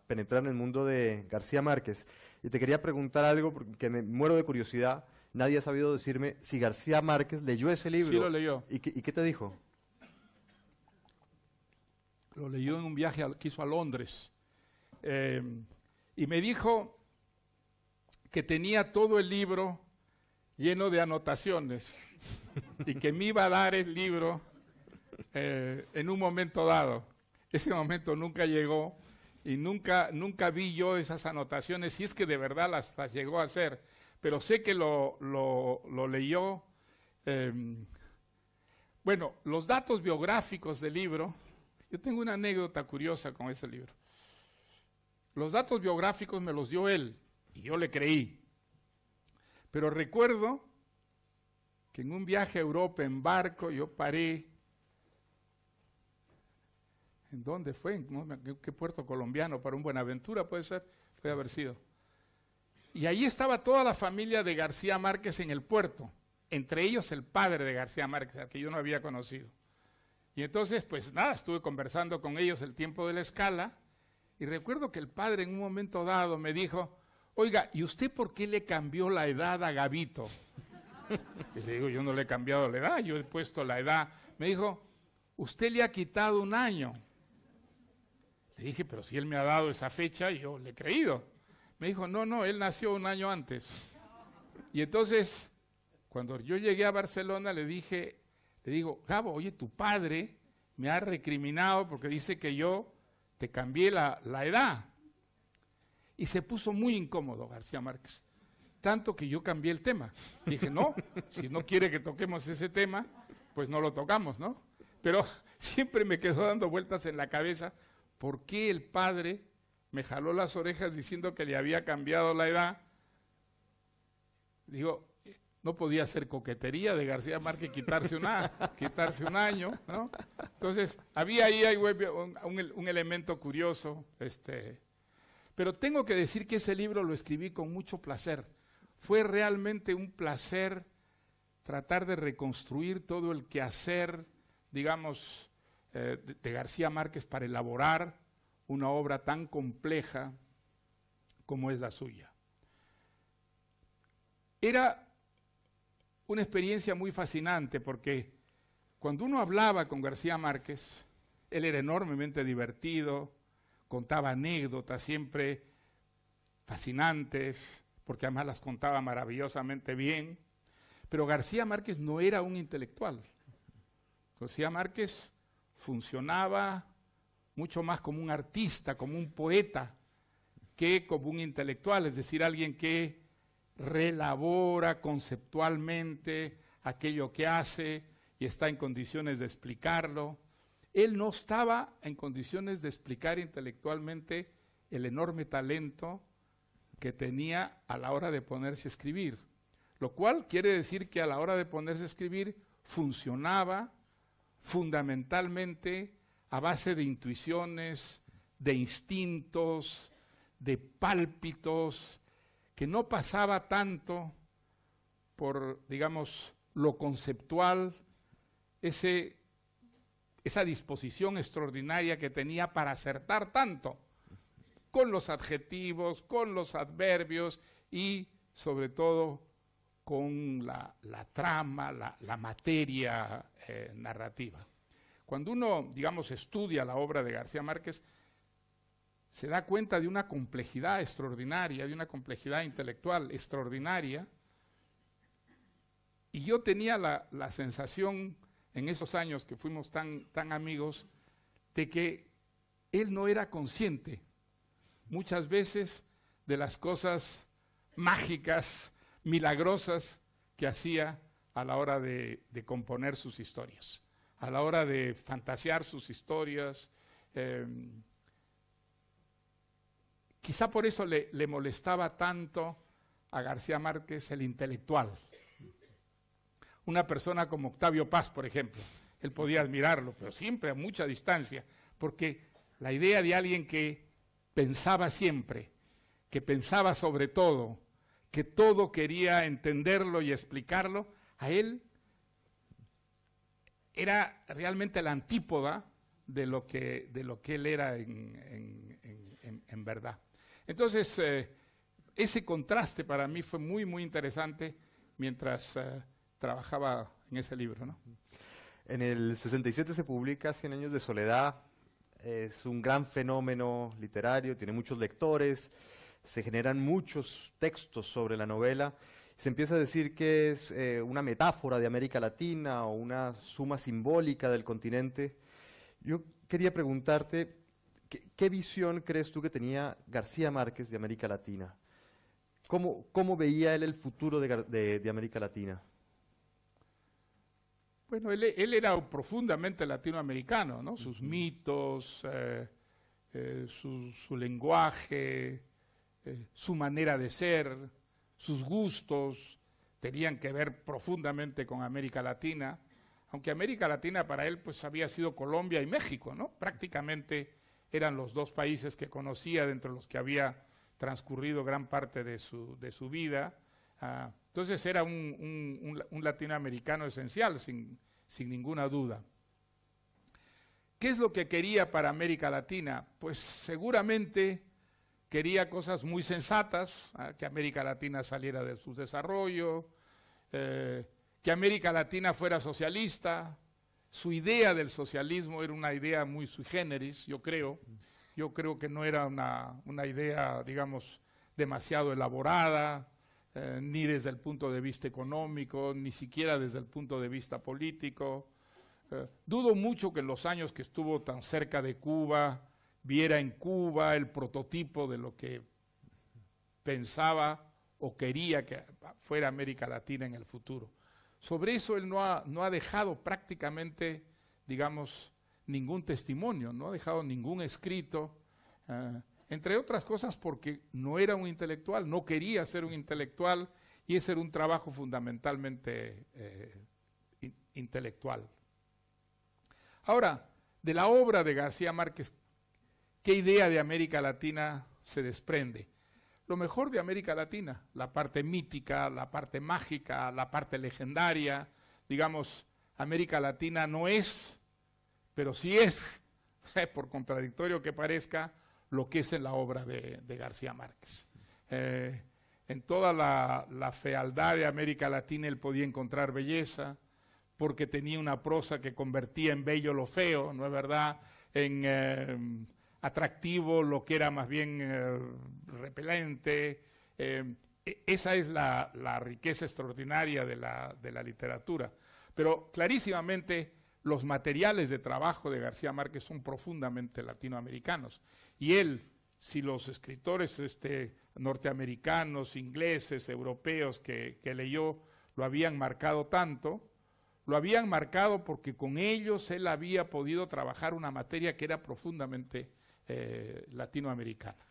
penetrar en el mundo de García Márquez. Y te quería preguntar algo, porque me muero de curiosidad. Nadie ha sabido decirme si García Márquez leyó ese libro. Sí, lo leyó. ¿Y y qué te dijo? lo leyó en un viaje que hizo a Londres, eh, y me dijo que tenía todo el libro lleno de anotaciones y que me iba a dar el libro eh, en un momento dado. Ese momento nunca llegó y nunca, nunca vi yo esas anotaciones, si es que de verdad las, llegó a hacer, pero sé que lo, leyó. Eh, bueno, los datos biográficos del libro yo tengo una anécdota curiosa con ese libro. Los datos biográficos me los dio él y yo le creí. Pero recuerdo que en un viaje a Europa en barco yo paré. ¿En dónde fue? ¿En qué puerto colombiano? Para un Buenaventura puede ser, puede haber sido. Y ahí estaba toda la familia de García Márquez en el puerto, entre ellos el padre de García Márquez, que yo no había conocido. Y entonces, pues nada, estuve conversando con ellos el tiempo de la escala y recuerdo que el padre en un momento dado me dijo, oiga, ¿y usted por qué le cambió la edad a Gabito? y le digo, yo no le he cambiado la edad, yo he puesto la edad. Me dijo, usted le ha quitado un año. Le dije, pero si él me ha dado esa fecha, yo le he creído. Me dijo, no, no, él nació un año antes. Y entonces, cuando yo llegué a Barcelona, le dije, digo, Gabo, oye, tu padre me ha recriminado porque dice que yo te cambié la, la edad. Y se puso muy incómodo García Márquez. Tanto que yo cambié el tema. Dije, no, si no quiere que toquemos ese tema, pues no lo tocamos, ¿no? Pero siempre me quedó dando vueltas en la cabeza por qué el padre me jaló las orejas diciendo que le había cambiado la edad. Digo, no podía ser coquetería de García Márquez quitarse, quitarse un año, ¿no? Entonces, había ahí un, elemento curioso, este, pero tengo que decir que ese libro lo escribí con mucho placer. Fue realmente un placer tratar de reconstruir todo el quehacer, digamos, eh, de García Márquez para elaborar una obra tan compleja como es la suya. Era una experiencia muy fascinante porque cuando uno hablaba con García Márquez, él era enormemente divertido, contaba anécdotas siempre fascinantes, porque además las contaba maravillosamente bien, pero García Márquez no era un intelectual. García Márquez funcionaba mucho más como un artista, como un poeta, que como un intelectual, es decir, alguien que relabora conceptualmente aquello que hace y está en condiciones de explicarlo. Él no estaba en condiciones de explicar intelectualmente el enorme talento que tenía a la hora de ponerse a escribir, lo cual quiere decir que a la hora de ponerse a escribir funcionaba fundamentalmente a base de intuiciones, de instintos, de pálpitos que no pasaba tanto por, digamos, lo conceptual, esa disposición extraordinaria que tenía para acertar tanto con los adjetivos, con los adverbios y sobre todo con la, trama, la, materia eh, narrativa. Cuando uno, digamos, estudia la obra de García Márquez, se da cuenta de una complejidad extraordinaria, de una complejidad intelectual extraordinaria. Y yo tenía la, sensación en esos años que fuimos tan, tan amigos de que él no era consciente muchas veces de las cosas mágicas, milagrosas que hacía a la hora de, componer sus historias, a la hora de fantasear sus historias, em, Quizá por eso le, molestaba tanto a García Márquez el intelectual. Una persona como Octavio Paz, por ejemplo, él podía admirarlo, pero siempre a mucha distancia, porque la idea de alguien que pensaba siempre, que pensaba sobre todo, que todo quería entenderlo y explicarlo, a él era realmente la antípoda de lo que, él era en verdad. Entonces, eh, ese contraste para mí fue muy, muy interesante mientras eh, trabajaba en ese libro. En el 67 se publica Cien años de soledad. Es un gran fenómeno literario, tiene muchos lectores, se generan muchos textos sobre la novela. Se empieza a decir que es eh, una metáfora de América Latina o una suma simbólica del continente. Yo quería preguntarte, ¿Qué, visión crees tú que tenía García Márquez de América Latina? ¿Cómo, cómo veía él el futuro de, América Latina? Bueno, él, era profundamente latinoamericano, ¿no? Sus mitos, eh, eh, su, lenguaje, eh, su manera de ser, sus gustos, tenían que ver profundamente con América Latina, aunque América Latina para él pues había sido Colombia y México, ¿no? Prácticamente eran los dos países que conocía, dentro de los que había transcurrido gran parte de su, vida. Ah, entonces era un, latinoamericano esencial, sin, ninguna duda. ¿Qué es lo que quería para América Latina? Pues seguramente quería cosas muy sensatas, ah, que América Latina saliera de su desarrollo, eh, que América Latina fuera socialista, su idea del socialismo era una idea muy sui generis, yo creo. Yo creo que no era una, idea, digamos, demasiado elaborada, eh, ni desde el punto de vista económico, ni siquiera desde el punto de vista político. Eh, dudo mucho que en los años que estuvo tan cerca de Cuba, viera en Cuba el prototipo de lo que pensaba o quería que fuera América Latina en el futuro. Sobre eso él no ha, dejado prácticamente, digamos, ningún testimonio, no ha dejado ningún escrito, eh, entre otras cosas porque no era un intelectual, no quería ser un intelectual y ese era un trabajo fundamentalmente eh, intelectual. Ahora, de la obra de García Márquez, ¿qué idea de América Latina se desprende? lo mejor de América Latina, la parte mítica, la parte mágica, la parte legendaria. Digamos, América Latina no es, pero sí es, por contradictorio que parezca, lo que es en la obra de, García Márquez. Eh, en toda la, fealdad de América Latina él podía encontrar belleza, porque tenía una prosa que convertía en bello lo feo, ¿no es verdad? En... Eh, atractivo, lo que era más bien eh, repelente. Eh, e, esa es la, riqueza extraordinaria de la, literatura. Pero clarísimamente los materiales de trabajo de García Márquez son profundamente latinoamericanos. Y él, si los escritores este, norteamericanos, ingleses, europeos que, que leyó lo habían marcado tanto, lo habían marcado porque con ellos él había podido trabajar una materia que era profundamente eh, latinoamericana.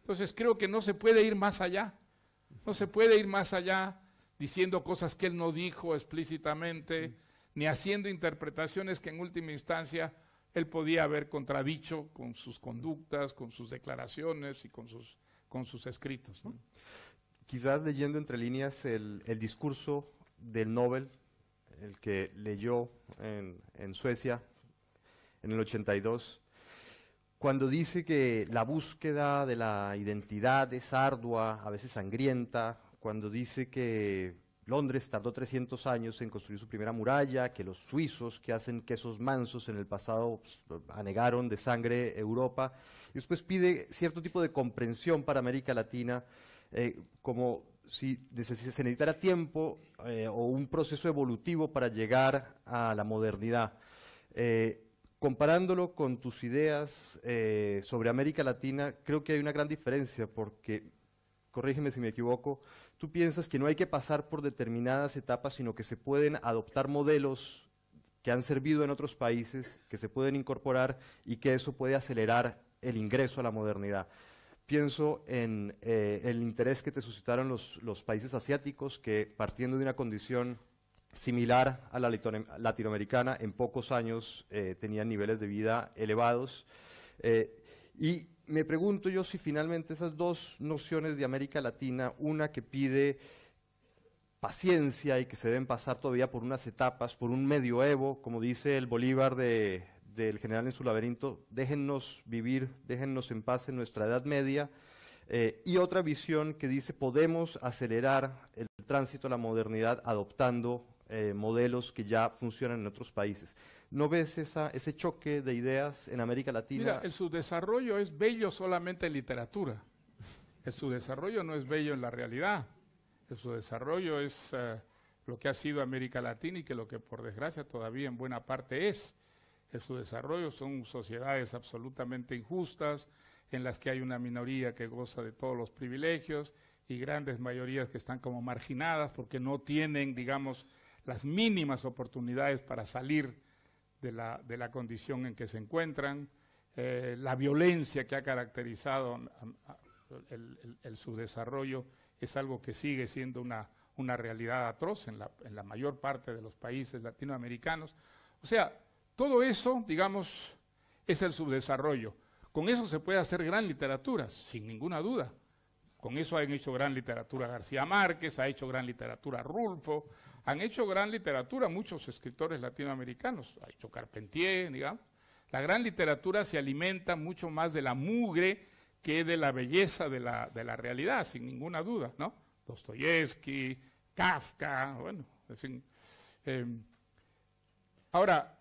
Entonces creo que no se puede ir más allá, no se puede ir más allá diciendo cosas que él no dijo explícitamente, ni haciendo interpretaciones que en última instancia él podía haber contradicho con sus conductas, con sus declaraciones y con sus, con sus escritos. Quizás leyendo entre líneas el, discurso del Nobel, el que leyó en, en Suecia en el 82, cuando dice que la búsqueda de la identidad es ardua, a veces sangrienta, cuando dice que Londres tardó 300 años en construir su primera muralla, que los suizos que hacen quesos mansos en el pasado pues, anegaron de sangre Europa, y después pide cierto tipo de comprensión para América Latina, eh, como si se necesitara tiempo eh, o un proceso evolutivo para llegar a la modernidad. Eh, comparándolo con tus ideas eh, sobre América Latina, creo que hay una gran diferencia porque, corrígeme si me equivoco, tú piensas que no hay que pasar por determinadas etapas, sino que se pueden adoptar modelos que han servido en otros países, que se pueden incorporar y que eso puede acelerar el ingreso a la modernidad. Pienso en eh, el interés que te suscitaron los, los países asiáticos que partiendo de una condición similar a la latinoamericana, en pocos años eh, tenían niveles de vida elevados. Eh, y me pregunto yo si finalmente esas dos nociones de América Latina, una que pide paciencia y que se deben pasar todavía por unas etapas, por un medioevo, como dice el Bolívar del general en su laberinto, déjennos vivir, déjennos en paz en nuestra Edad Media, eh, y otra visión que dice podemos acelerar el tránsito a la modernidad adoptando eh, modelos que ya funcionan en otros países. ¿No ves esa, ese choque de ideas en América Latina? Mira, el desarrollo es bello solamente en literatura. El desarrollo no es bello en la realidad. El desarrollo es eh, lo que ha sido América Latina y que lo que por desgracia todavía en buena parte es. El desarrollo son sociedades absolutamente injustas, en las que hay una minoría que goza de todos los privilegios y grandes mayorías que están como marginadas porque no tienen, digamos, las mínimas oportunidades para salir de la, condición en que se encuentran, eh, la violencia que ha caracterizado el, subdesarrollo es algo que sigue siendo una, realidad atroz en la, en la, mayor parte de los países latinoamericanos. O sea, todo eso, digamos, es el subdesarrollo. Con eso se puede hacer gran literatura, sin ninguna duda. Con eso han hecho gran literatura García Márquez, ha hecho gran literatura Rulfo, han hecho gran literatura muchos escritores latinoamericanos, ha hecho Carpentier, digamos. La gran literatura se alimenta mucho más de la mugre que de la belleza de la, realidad, sin ninguna duda, ¿no? Dostoyevsky, Kafka, bueno, en fin. Em, ahora,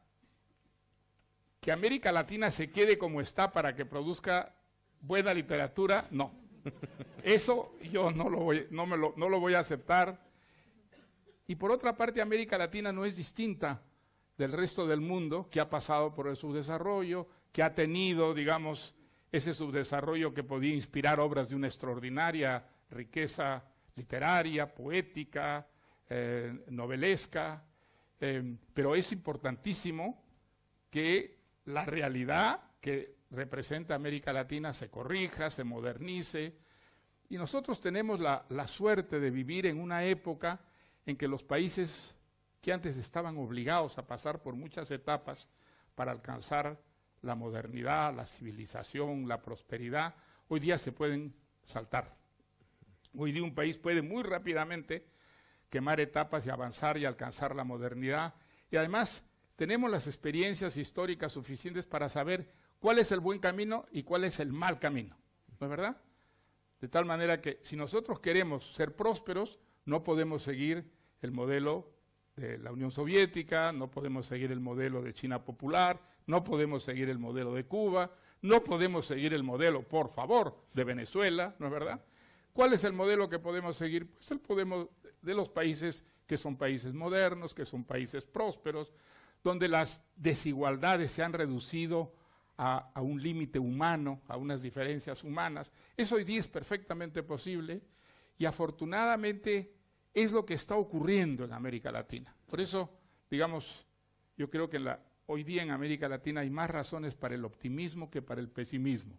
que América Latina se quede como está para que produzca buena literatura, no. Eso yo no lo voy, no me no lo voy a aceptar y por otra parte, América Latina no es distinta del resto del mundo que ha pasado por el subdesarrollo, que ha tenido, digamos, ese subdesarrollo que podía inspirar obras de una extraordinaria riqueza literaria, poética, eh, novelesca, eh, pero es importantísimo que la realidad que representa América Latina se corrija, se modernice, y nosotros tenemos la suerte de vivir en una época en que los países que antes estaban obligados a pasar por muchas etapas para alcanzar la modernidad, la civilización, la prosperidad, hoy día se pueden saltar. Hoy día un país puede muy rápidamente quemar etapas y avanzar y alcanzar la modernidad. Y además tenemos las experiencias históricas suficientes para saber cuál es el buen camino y cuál es el mal camino. ¿No es verdad? De tal manera que si nosotros queremos ser prósperos, no podemos seguir el modelo de la Unión Soviética, no podemos seguir el modelo de China popular, no podemos seguir el modelo de Cuba, no podemos seguir el modelo, por favor, de Venezuela, ¿no es verdad? ¿Cuál es el modelo que podemos seguir? Pues el podemos de los países que son países modernos, que son países prósperos, donde las desigualdades se han reducido a, a un límite humano, a unas diferencias humanas. Eso hoy día es perfectamente posible y afortunadamente es lo que está ocurriendo en América Latina. Por eso, digamos, yo creo que hoy día en América Latina hay más razones para el optimismo que para el pesimismo.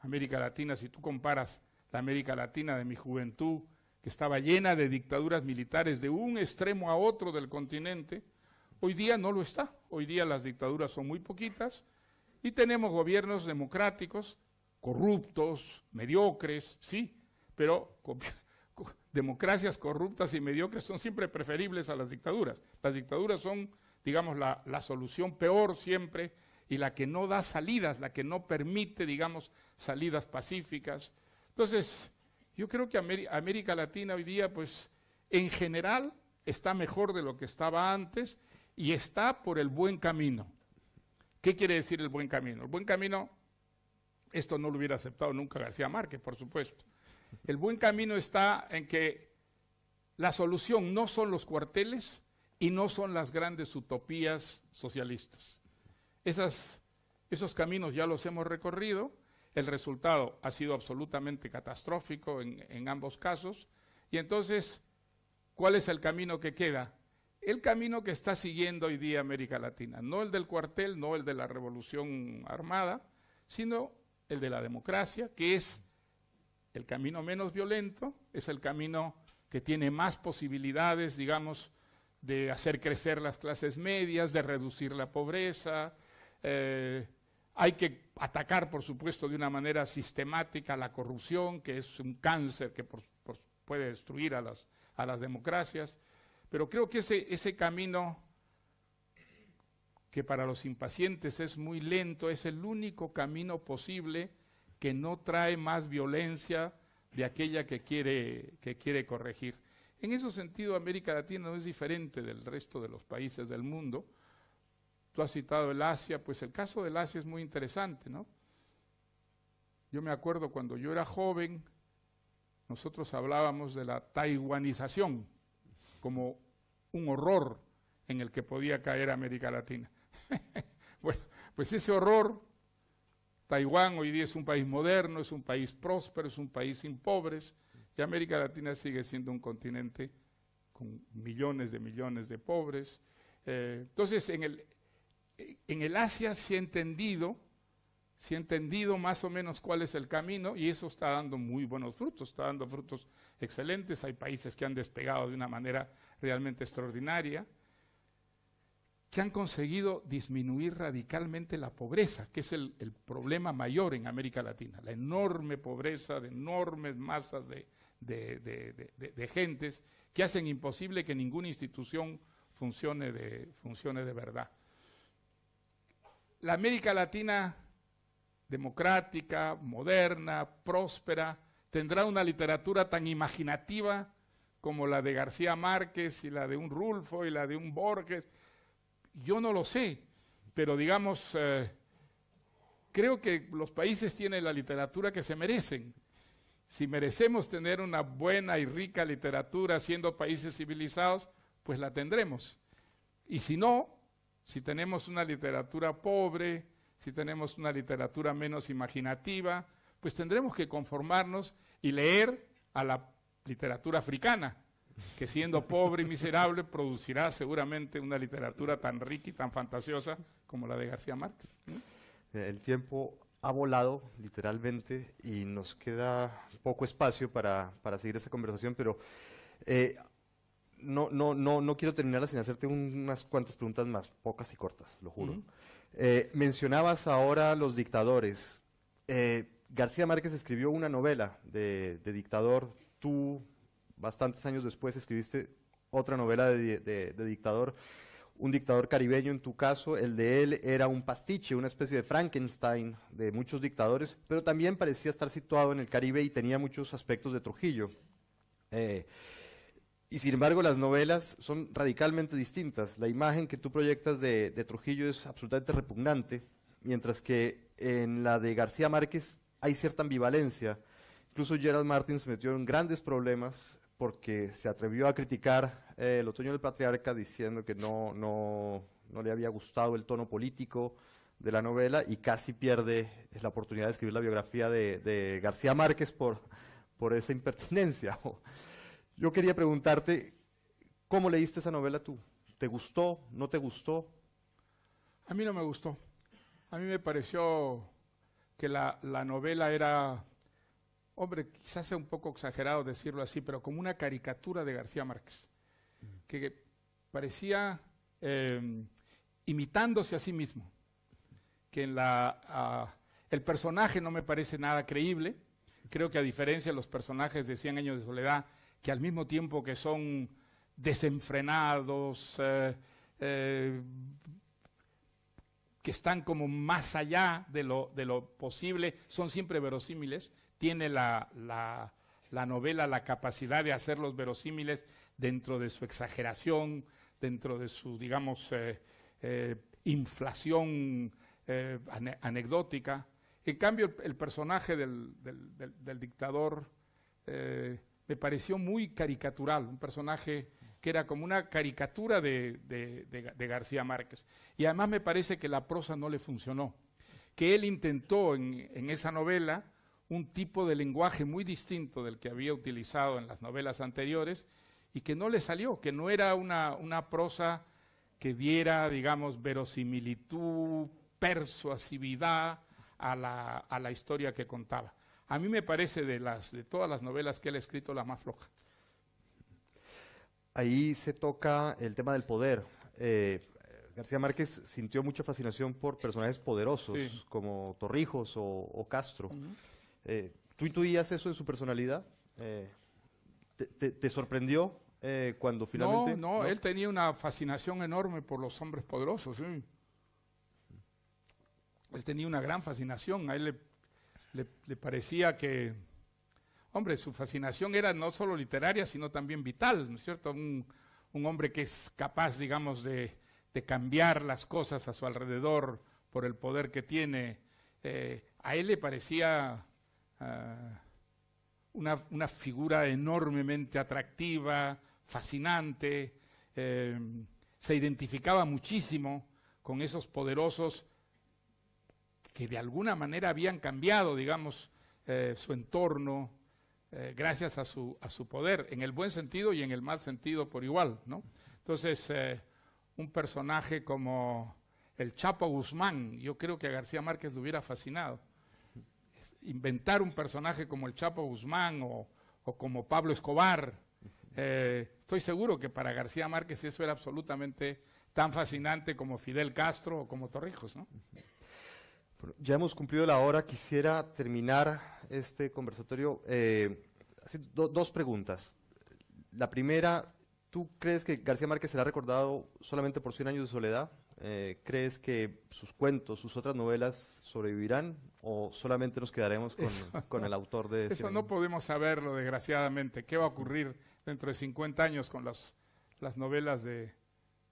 América Latina, si tú comparas la América Latina de mi juventud, que estaba llena de dictaduras militares de un extremo a otro del continente, hoy día no lo está. Hoy día las dictaduras son muy poquitas y tenemos gobiernos democráticos, corruptos, mediocres, sí, pero democracias corruptas y mediocres son siempre preferibles a las dictaduras. Las dictaduras son, digamos, la, solución peor siempre y la que no da salidas, la que no permite, digamos, salidas pacíficas. Entonces, yo creo que América Latina hoy día, pues, en general está mejor de lo que estaba antes y está por el buen camino. ¿Qué quiere decir el buen camino? El buen camino, esto no lo hubiera aceptado nunca García Márquez, por supuesto. El buen camino está en que la solución no son los cuarteles y no son las grandes utopías socialistas. esos caminos ya los hemos recorrido, el resultado ha sido absolutamente catastrófico en, en ambos casos, y entonces, ¿cuál es el camino que queda? el camino que está siguiendo hoy día América Latina, no el del cuartel, no el de la revolución armada, sino el de la democracia, que es el camino menos violento es el camino que tiene más posibilidades, digamos, de hacer crecer las clases medias, de reducir la pobreza. Eh, hay que atacar, por supuesto, de una manera sistemática la corrupción, que es un cáncer que puede destruir a las, a las, democracias. Pero creo que ese, ese camino que para los impacientes es muy lento, es el único camino posible que no trae más violencia de aquella que quiere, que quiere corregir. En ese sentido, América Latina no es diferente del resto de los países del mundo. Tú has citado el Asia, pues el caso del Asia es muy interesante, ¿no? Yo me acuerdo cuando yo era joven, nosotros hablábamos de la taiwanización como un horror en el que podía caer América Latina. bueno, pues ese horror Taiwán hoy día es un país moderno, es un país próspero, es un país sin pobres, y América Latina sigue siendo un continente con millones de millones de pobres. Eh, entonces, en el, en el Asia se ha entendido, se ha entendido más o menos cuál es el camino y eso está dando muy buenos frutos, está dando frutos excelentes. Hay países que han despegado de una manera realmente extraordinaria que han conseguido disminuir radicalmente la pobreza, que es el, problema mayor en América Latina, la enorme pobreza de enormes masas de, gentes que hacen imposible que ninguna institución funcione de, funcione de verdad. La América Latina democrática, moderna, próspera, tendrá una literatura tan imaginativa como la de García Márquez y la de un Rulfo y la de un Borges, yo no lo sé, pero digamos, eh, creo que los países tienen la literatura que se merecen. Si merecemos tener una buena y rica literatura siendo países civilizados, pues la tendremos. Y si no, si tenemos una literatura pobre, si tenemos una literatura menos imaginativa, pues tendremos que conformarnos y leer a la literatura africana, que siendo pobre y miserable producirá seguramente una literatura tan rica y tan fantasiosa como la de García Márquez. Eh, el tiempo ha volado literalmente y nos queda poco espacio para, seguir esta conversación, pero eh, no, no, quiero terminarla sin hacerte unas cuantas preguntas más, pocas y cortas, lo juro. Eh, mencionabas ahora los dictadores. García Márquez escribió una novela de dictador, tú bastantes años después escribiste otra novela de, dictador un dictador caribeño en tu caso, el de él era un pastiche, una especie de Frankenstein de muchos dictadores, pero también parecía estar situado en el Caribe y tenía muchos aspectos de Trujillo. Eh, y sin embargo las novelas son radicalmente distintas. La imagen que tú proyectas de, Trujillo es absolutamente repugnante, mientras que en la de García Márquez hay cierta ambivalencia. Incluso Gerald Martin se metió en grandes problemas porque se atrevió a criticar eh, el otoño del patriarca diciendo que no, no, le había gustado el tono político de la novela y casi pierde la oportunidad de escribir la biografía de, García Márquez por, por esa impertinencia. Yo quería preguntarte, ¿cómo leíste esa novela tú? ¿Te gustó? ¿No te gustó? A mí no me gustó. A mí me pareció que la novela era hombre, quizás sea un poco exagerado decirlo así, pero como una caricatura de García Márquez, mm. que parecía em, imitándose a sí mismo, que el personaje no me parece nada creíble, creo que a diferencia de los personajes de Cien Años de Soledad, que al mismo tiempo que son desenfrenados, eh, eh, que están como más allá de lo posible, son siempre verosímiles, tiene la, novela la capacidad de hacerlos verosímiles dentro de su exageración, dentro de su, digamos, eh, eh, inflación eh, anecdótica. En cambio, el, personaje del, dictador me pareció muy caricatural, un personaje que era como una caricatura de, García Márquez. Y además me parece que la prosa no le funcionó, que él intentó en esa novela un tipo de lenguaje muy distinto del que había utilizado en las novelas anteriores y que no le salió, que no era una, prosa que diera, digamos, verosimilitud, persuasividad a la, a la, historia que contaba. A mí me parece de, las, de todas las novelas que él ha escrito la más floja. Ahí se toca el tema del poder. Eh, García Márquez sintió mucha fascinación por personajes poderosos como Torrijos o, Castro. Eh, ¿Tú intuías eso de su personalidad? Eh, te, sorprendió eh, cuando finalmente...? No, no, él tenía una fascinación enorme por los hombres poderosos, Él tenía una gran fascinación, a él le, parecía que... Hombre, su fascinación era no solo literaria, sino también vital, ¿no es cierto? Un, hombre que es capaz, digamos, de, cambiar las cosas a su alrededor por el poder que tiene. a él le parecía Ah, una, una, figura enormemente atractiva, fascinante, eh, se identificaba muchísimo con esos poderosos que de alguna manera habían cambiado, digamos, eh, su entorno eh, gracias a su, a su poder, en el buen sentido y en el mal sentido por igual, ¿no? Entonces, un personaje como el Chapo Guzmán, yo creo que a García Márquez le hubiera fascinado inventar un personaje como el Chapo Guzmán o, como Pablo Escobar. Eh, estoy seguro que para García Márquez eso era absolutamente tan fascinante como Fidel Castro o como Torrijos, ¿no? Ya hemos cumplido la hora. Quisiera terminar este conversatorio eh, dos preguntas. La primera, ¿tú crees que García Márquez será recordado solamente por Cien años de soledad? Eh, crees que sus cuentos, sus otras novelas sobrevivirán o solamente nos quedaremos con, el autor de... Eso no podemos saberlo, desgraciadamente. ¿Qué va a ocurrir dentro de 50 años con las, novelas de,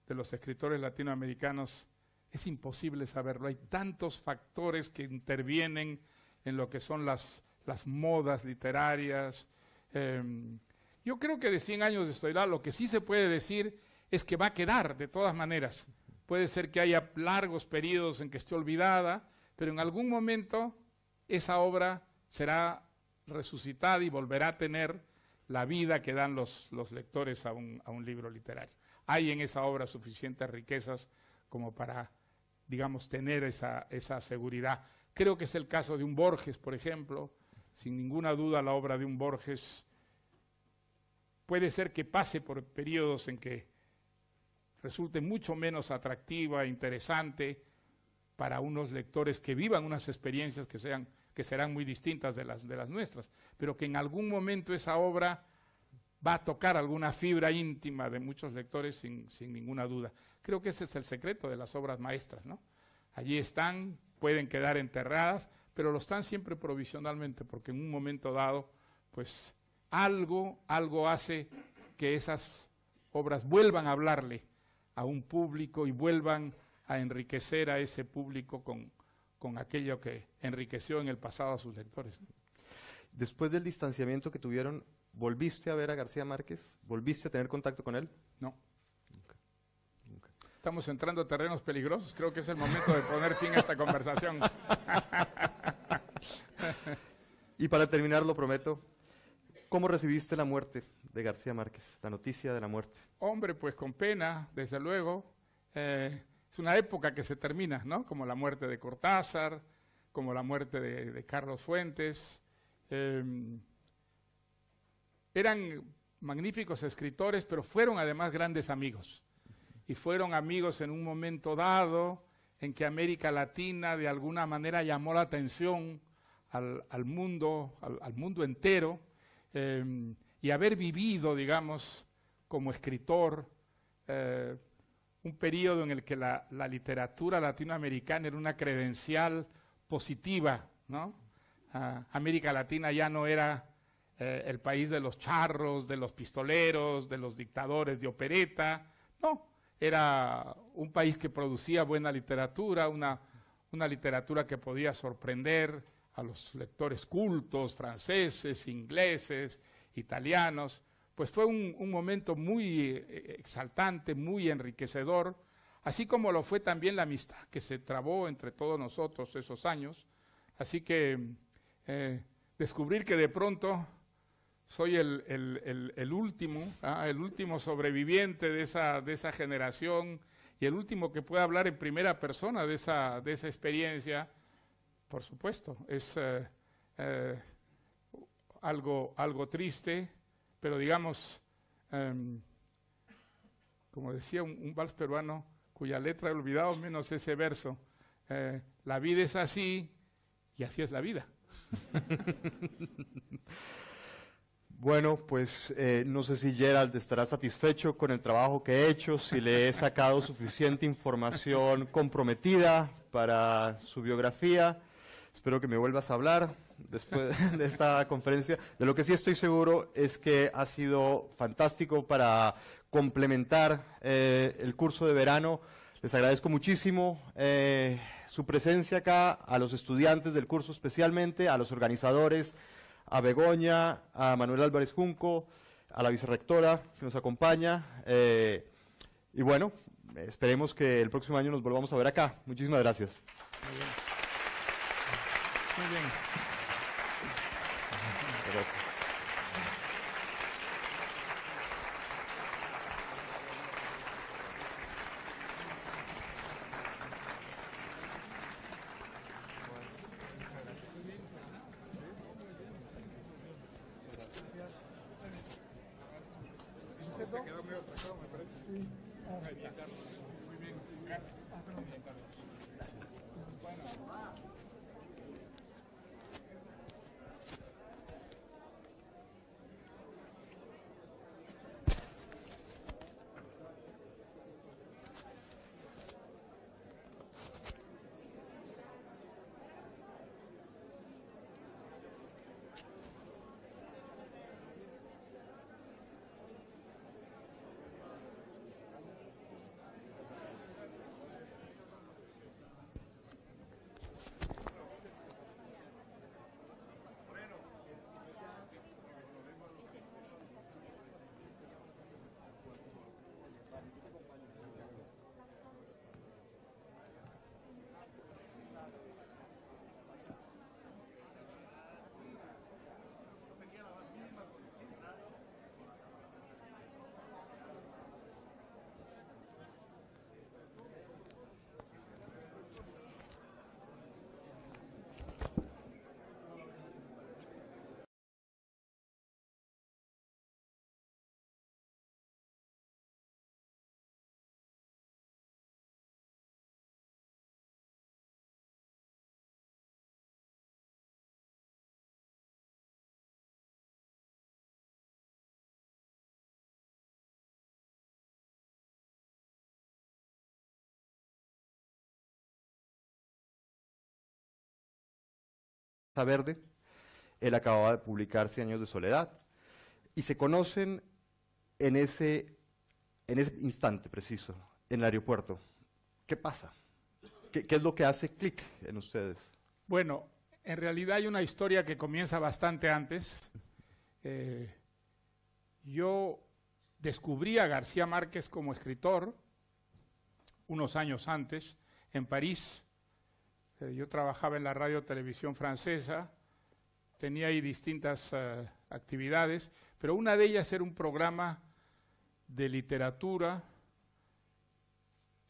los escritores latinoamericanos? Es imposible saberlo. Hay tantos factores que intervienen en lo que son las, modas literarias. Em, yo creo que de 100 años de historia lo que sí se puede decir es que va a quedar de todas maneras Puede ser que haya largos periodos en que esté olvidada, pero en algún momento esa obra será resucitada y volverá a tener la vida que dan los, lectores a un, libro literario. Hay en esa obra suficientes riquezas como para, digamos, tener esa, esa seguridad. Creo que es el caso de un Borges, por ejemplo. Sin ninguna duda la obra de un Borges puede ser que pase por periodos en que resulte mucho menos atractiva, interesante para unos lectores que vivan unas experiencias que, sean, que serán muy distintas de las, de las nuestras, pero que en algún momento esa obra va a tocar alguna fibra íntima de muchos lectores sin, ninguna duda. Creo que ese es el secreto de las obras maestras, ¿no? Allí están, pueden quedar enterradas, pero lo están siempre provisionalmente, porque en un momento dado, pues algo, algo hace que esas obras vuelvan a hablarle a un público y vuelvan a enriquecer a ese público con, aquello que enriqueció en el pasado a sus lectores. Después del distanciamiento que tuvieron, ¿volviste a ver a García Márquez? ¿Volviste a tener contacto con él? No. Estamos entrando a terrenos peligrosos. Creo que es el momento de poner fin a esta conversación. y para terminar, lo prometo, ¿Cómo recibiste la muerte de García Márquez, la noticia de la muerte? Hombre, pues con pena, desde luego. Eh, es una época que se termina, ¿no? Como la muerte de Cortázar, como la muerte de, Carlos Fuentes. Em, eran magníficos escritores, pero fueron además grandes amigos. Y fueron amigos en un momento dado en que América Latina de alguna manera llamó la atención al, mundo, al mundo entero Em, y haber vivido, digamos, como escritor, eh, un periodo en el que la, literatura latinoamericana era una credencial positiva, ¿no? Ah, América Latina ya no era eh, el país de los charros, de los pistoleros, de los dictadores de opereta, no, era un país que producía buena literatura, una, una literatura que podía sorprender, a los lectores cultos, franceses, ingleses, italianos, pues fue un, momento muy eh, exaltante, muy enriquecedor, así como lo fue también la amistad que se trabó entre todos nosotros esos años. Así que eh, descubrir que de pronto soy el, último, ¿ah? el último sobreviviente de esa, generación y el último que pueda hablar en primera persona de esa experiencia, por supuesto, es eh, eh, algo, algo triste, pero digamos, em, como decía un, vals peruano cuya letra he olvidado menos ese verso, eh, la vida es así y así es la vida. Bueno, pues no sé si Gerald estará satisfecho con el trabajo que he hecho, si le he sacado suficiente información comprometida para su biografía. Espero que me vuelvas a hablar después de esta conferencia. De lo que sí estoy seguro es que ha sido fantástico para complementar eh, el curso de verano. Les agradezco muchísimo eh, su presencia acá, a los estudiantes del curso especialmente, a los organizadores, a Begoña, a Manuel Álvarez Junco, a la vicerectora que nos acompaña. Eh, y bueno, esperemos que el próximo año nos volvamos a ver acá. Muchísimas gracias. Muy bien. Verde, él acababa de publicar Cien años de soledad, y se conocen en ese, instante preciso, en el aeropuerto. ¿Qué pasa? ¿Qué, es lo que hace clic en ustedes? Bueno, en realidad hay una historia que comienza bastante antes. Eh, yo descubrí a García Márquez como escritor unos años antes en París, este, yo trabajaba en la radio televisión francesa, tenía ahí distintas eh, actividades, pero una de ellas era un programa de literatura,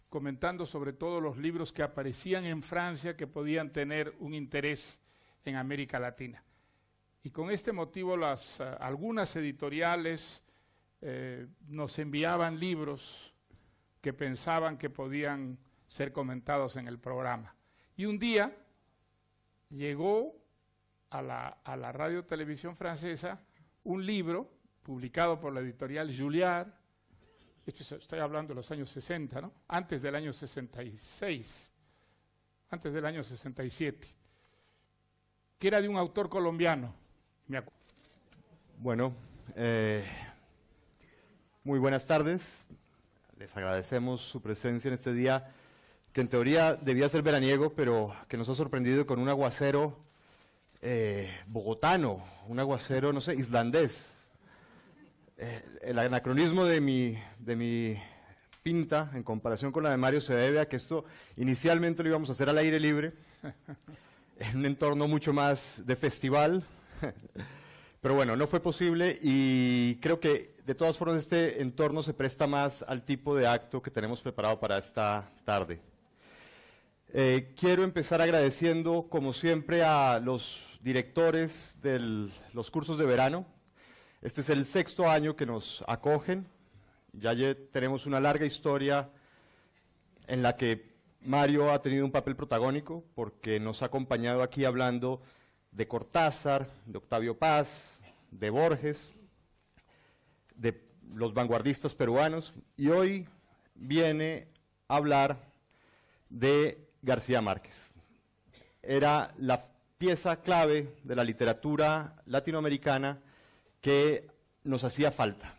comentando sobre todo los libros que aparecían en Francia que podían tener un interés en América Latina. Y con este motivo las, eh, algunas editoriales eh, nos enviaban libros que pensaban que podían ser comentados en el programa. Y un día llegó a la, a radio televisión francesa un libro publicado por la editorial Juliard, esto estoy hablando de los años 60, ¿no? antes del año 66, antes del año 67, que era de un autor colombiano. bueno, eh, muy buenas tardes. Les agradecemos su presencia en este día que en teoría debía ser veraniego, pero que nos ha sorprendido con un aguacero eh, bogotano, un aguacero, no sé, islandés. Eh, el anacronismo de mi, de mi pinta en comparación con la de Mario se debe a que esto inicialmente lo íbamos a hacer al aire libre, en un entorno mucho más de festival. Pero bueno, no fue posible y creo que de todas formas este entorno se presta más al tipo de acto que tenemos preparado para esta tarde. Eh, quiero empezar agradeciendo, como siempre, a los directores de los cursos de verano. Este es el sexto año que nos acogen. Ya tenemos una larga historia en la que Mario ha tenido un papel protagónico porque nos ha acompañado aquí hablando de Cortázar, de Octavio Paz, de Borges, de los vanguardistas peruanos y hoy viene a hablar de García Márquez. Era la pieza clave de la literatura latinoamericana que nos hacía falta.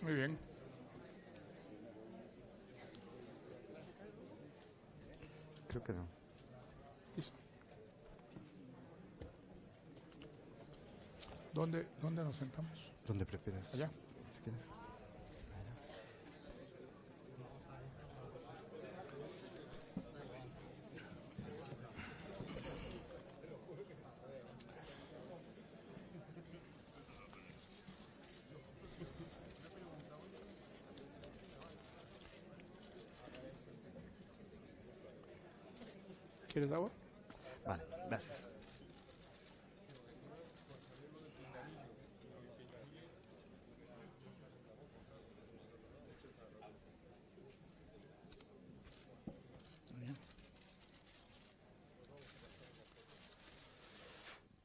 Muy bien. Creo que no. ¿Dónde, dónde nos sentamos? Donde prefieras. Allá.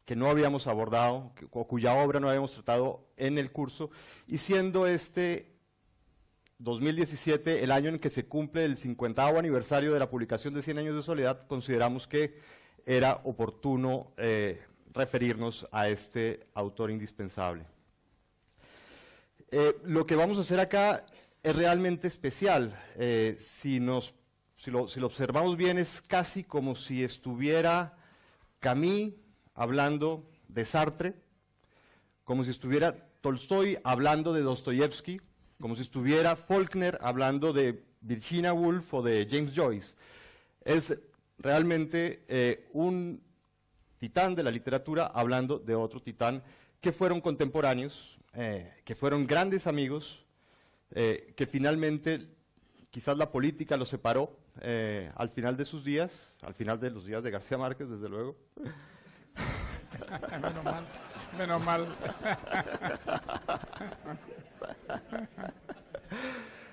que no habíamos abordado o cuya obra no habíamos tratado en el curso, y siendo este 2017 el año en que se cumple el 50 aniversario de la publicación de 100 años de soledad, consideramos que era oportuno eh, referirnos a este autor indispensable. Eh, lo que vamos a hacer acá es realmente especial. Eh, si, nos, si, lo, si, lo, observamos bien, es casi como si estuviera Camille hablando de Sartre, como si estuviera Tolstoy hablando de Dostoyevsky, como si estuviera Faulkner hablando de Virginia Woolf o de James Joyce. Es realmente eh, un titán de la literatura hablando de otro titán que fueron contemporáneos, eh, que fueron grandes amigos, eh, que finalmente quizás la política los separó al final de sus días, al final de los días de García Márquez, desde luego. menos mal, menos mal.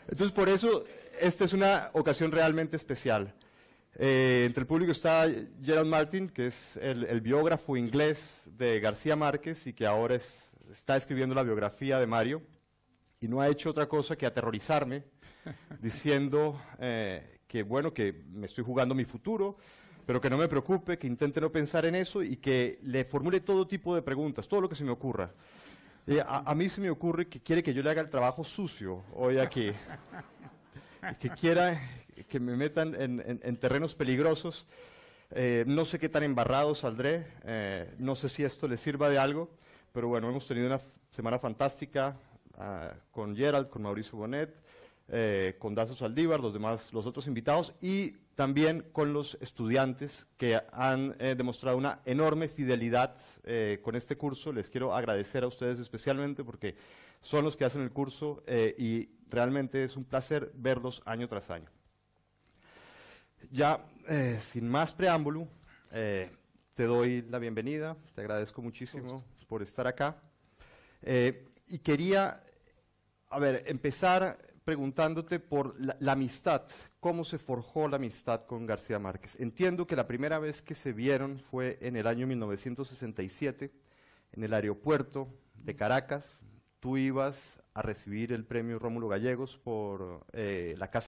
Entonces, por eso, esta es una ocasión realmente especial. Eh, entre el público está Gerald Martin, que es el, biógrafo inglés de García Márquez y que ahora está escribiendo la biografía de Mario. Y no ha hecho otra cosa que aterrorizarme diciendo eh, que, bueno, que me estoy jugando mi futuro, pero que no me preocupe, que intente no pensar en eso y que le formule todo tipo de preguntas, todo lo que se me ocurra. Eh, a, mí se me ocurre que quiere que yo le haga el trabajo sucio hoy aquí, que quiera que me metan en, terrenos peligrosos. Eh, no sé qué tan embarrado saldré, eh, no sé si esto le sirva de algo, pero bueno, hemos tenido una semana fantástica ah, con Gerald, con Mauricio Bonet, eh, con Dazo Saldívar, los demás, los otros invitados y también con los estudiantes que han eh, demostrado una enorme fidelidad eh, con este curso. Les quiero agradecer a ustedes especialmente porque son los que hacen el curso y realmente es un placer verlos año tras año. Ya, sin más preámbulo, te doy la bienvenida, te agradezco muchísimo por estar acá. y quería, a ver, empezar preguntándote por la, amistad, cómo se forjó la amistad con García Márquez. Entiendo que la primera vez que se vieron fue en el año 1967, en el aeropuerto de Caracas. Tú ibas a recibir el premio Rómulo Gallegos por eh, la Casa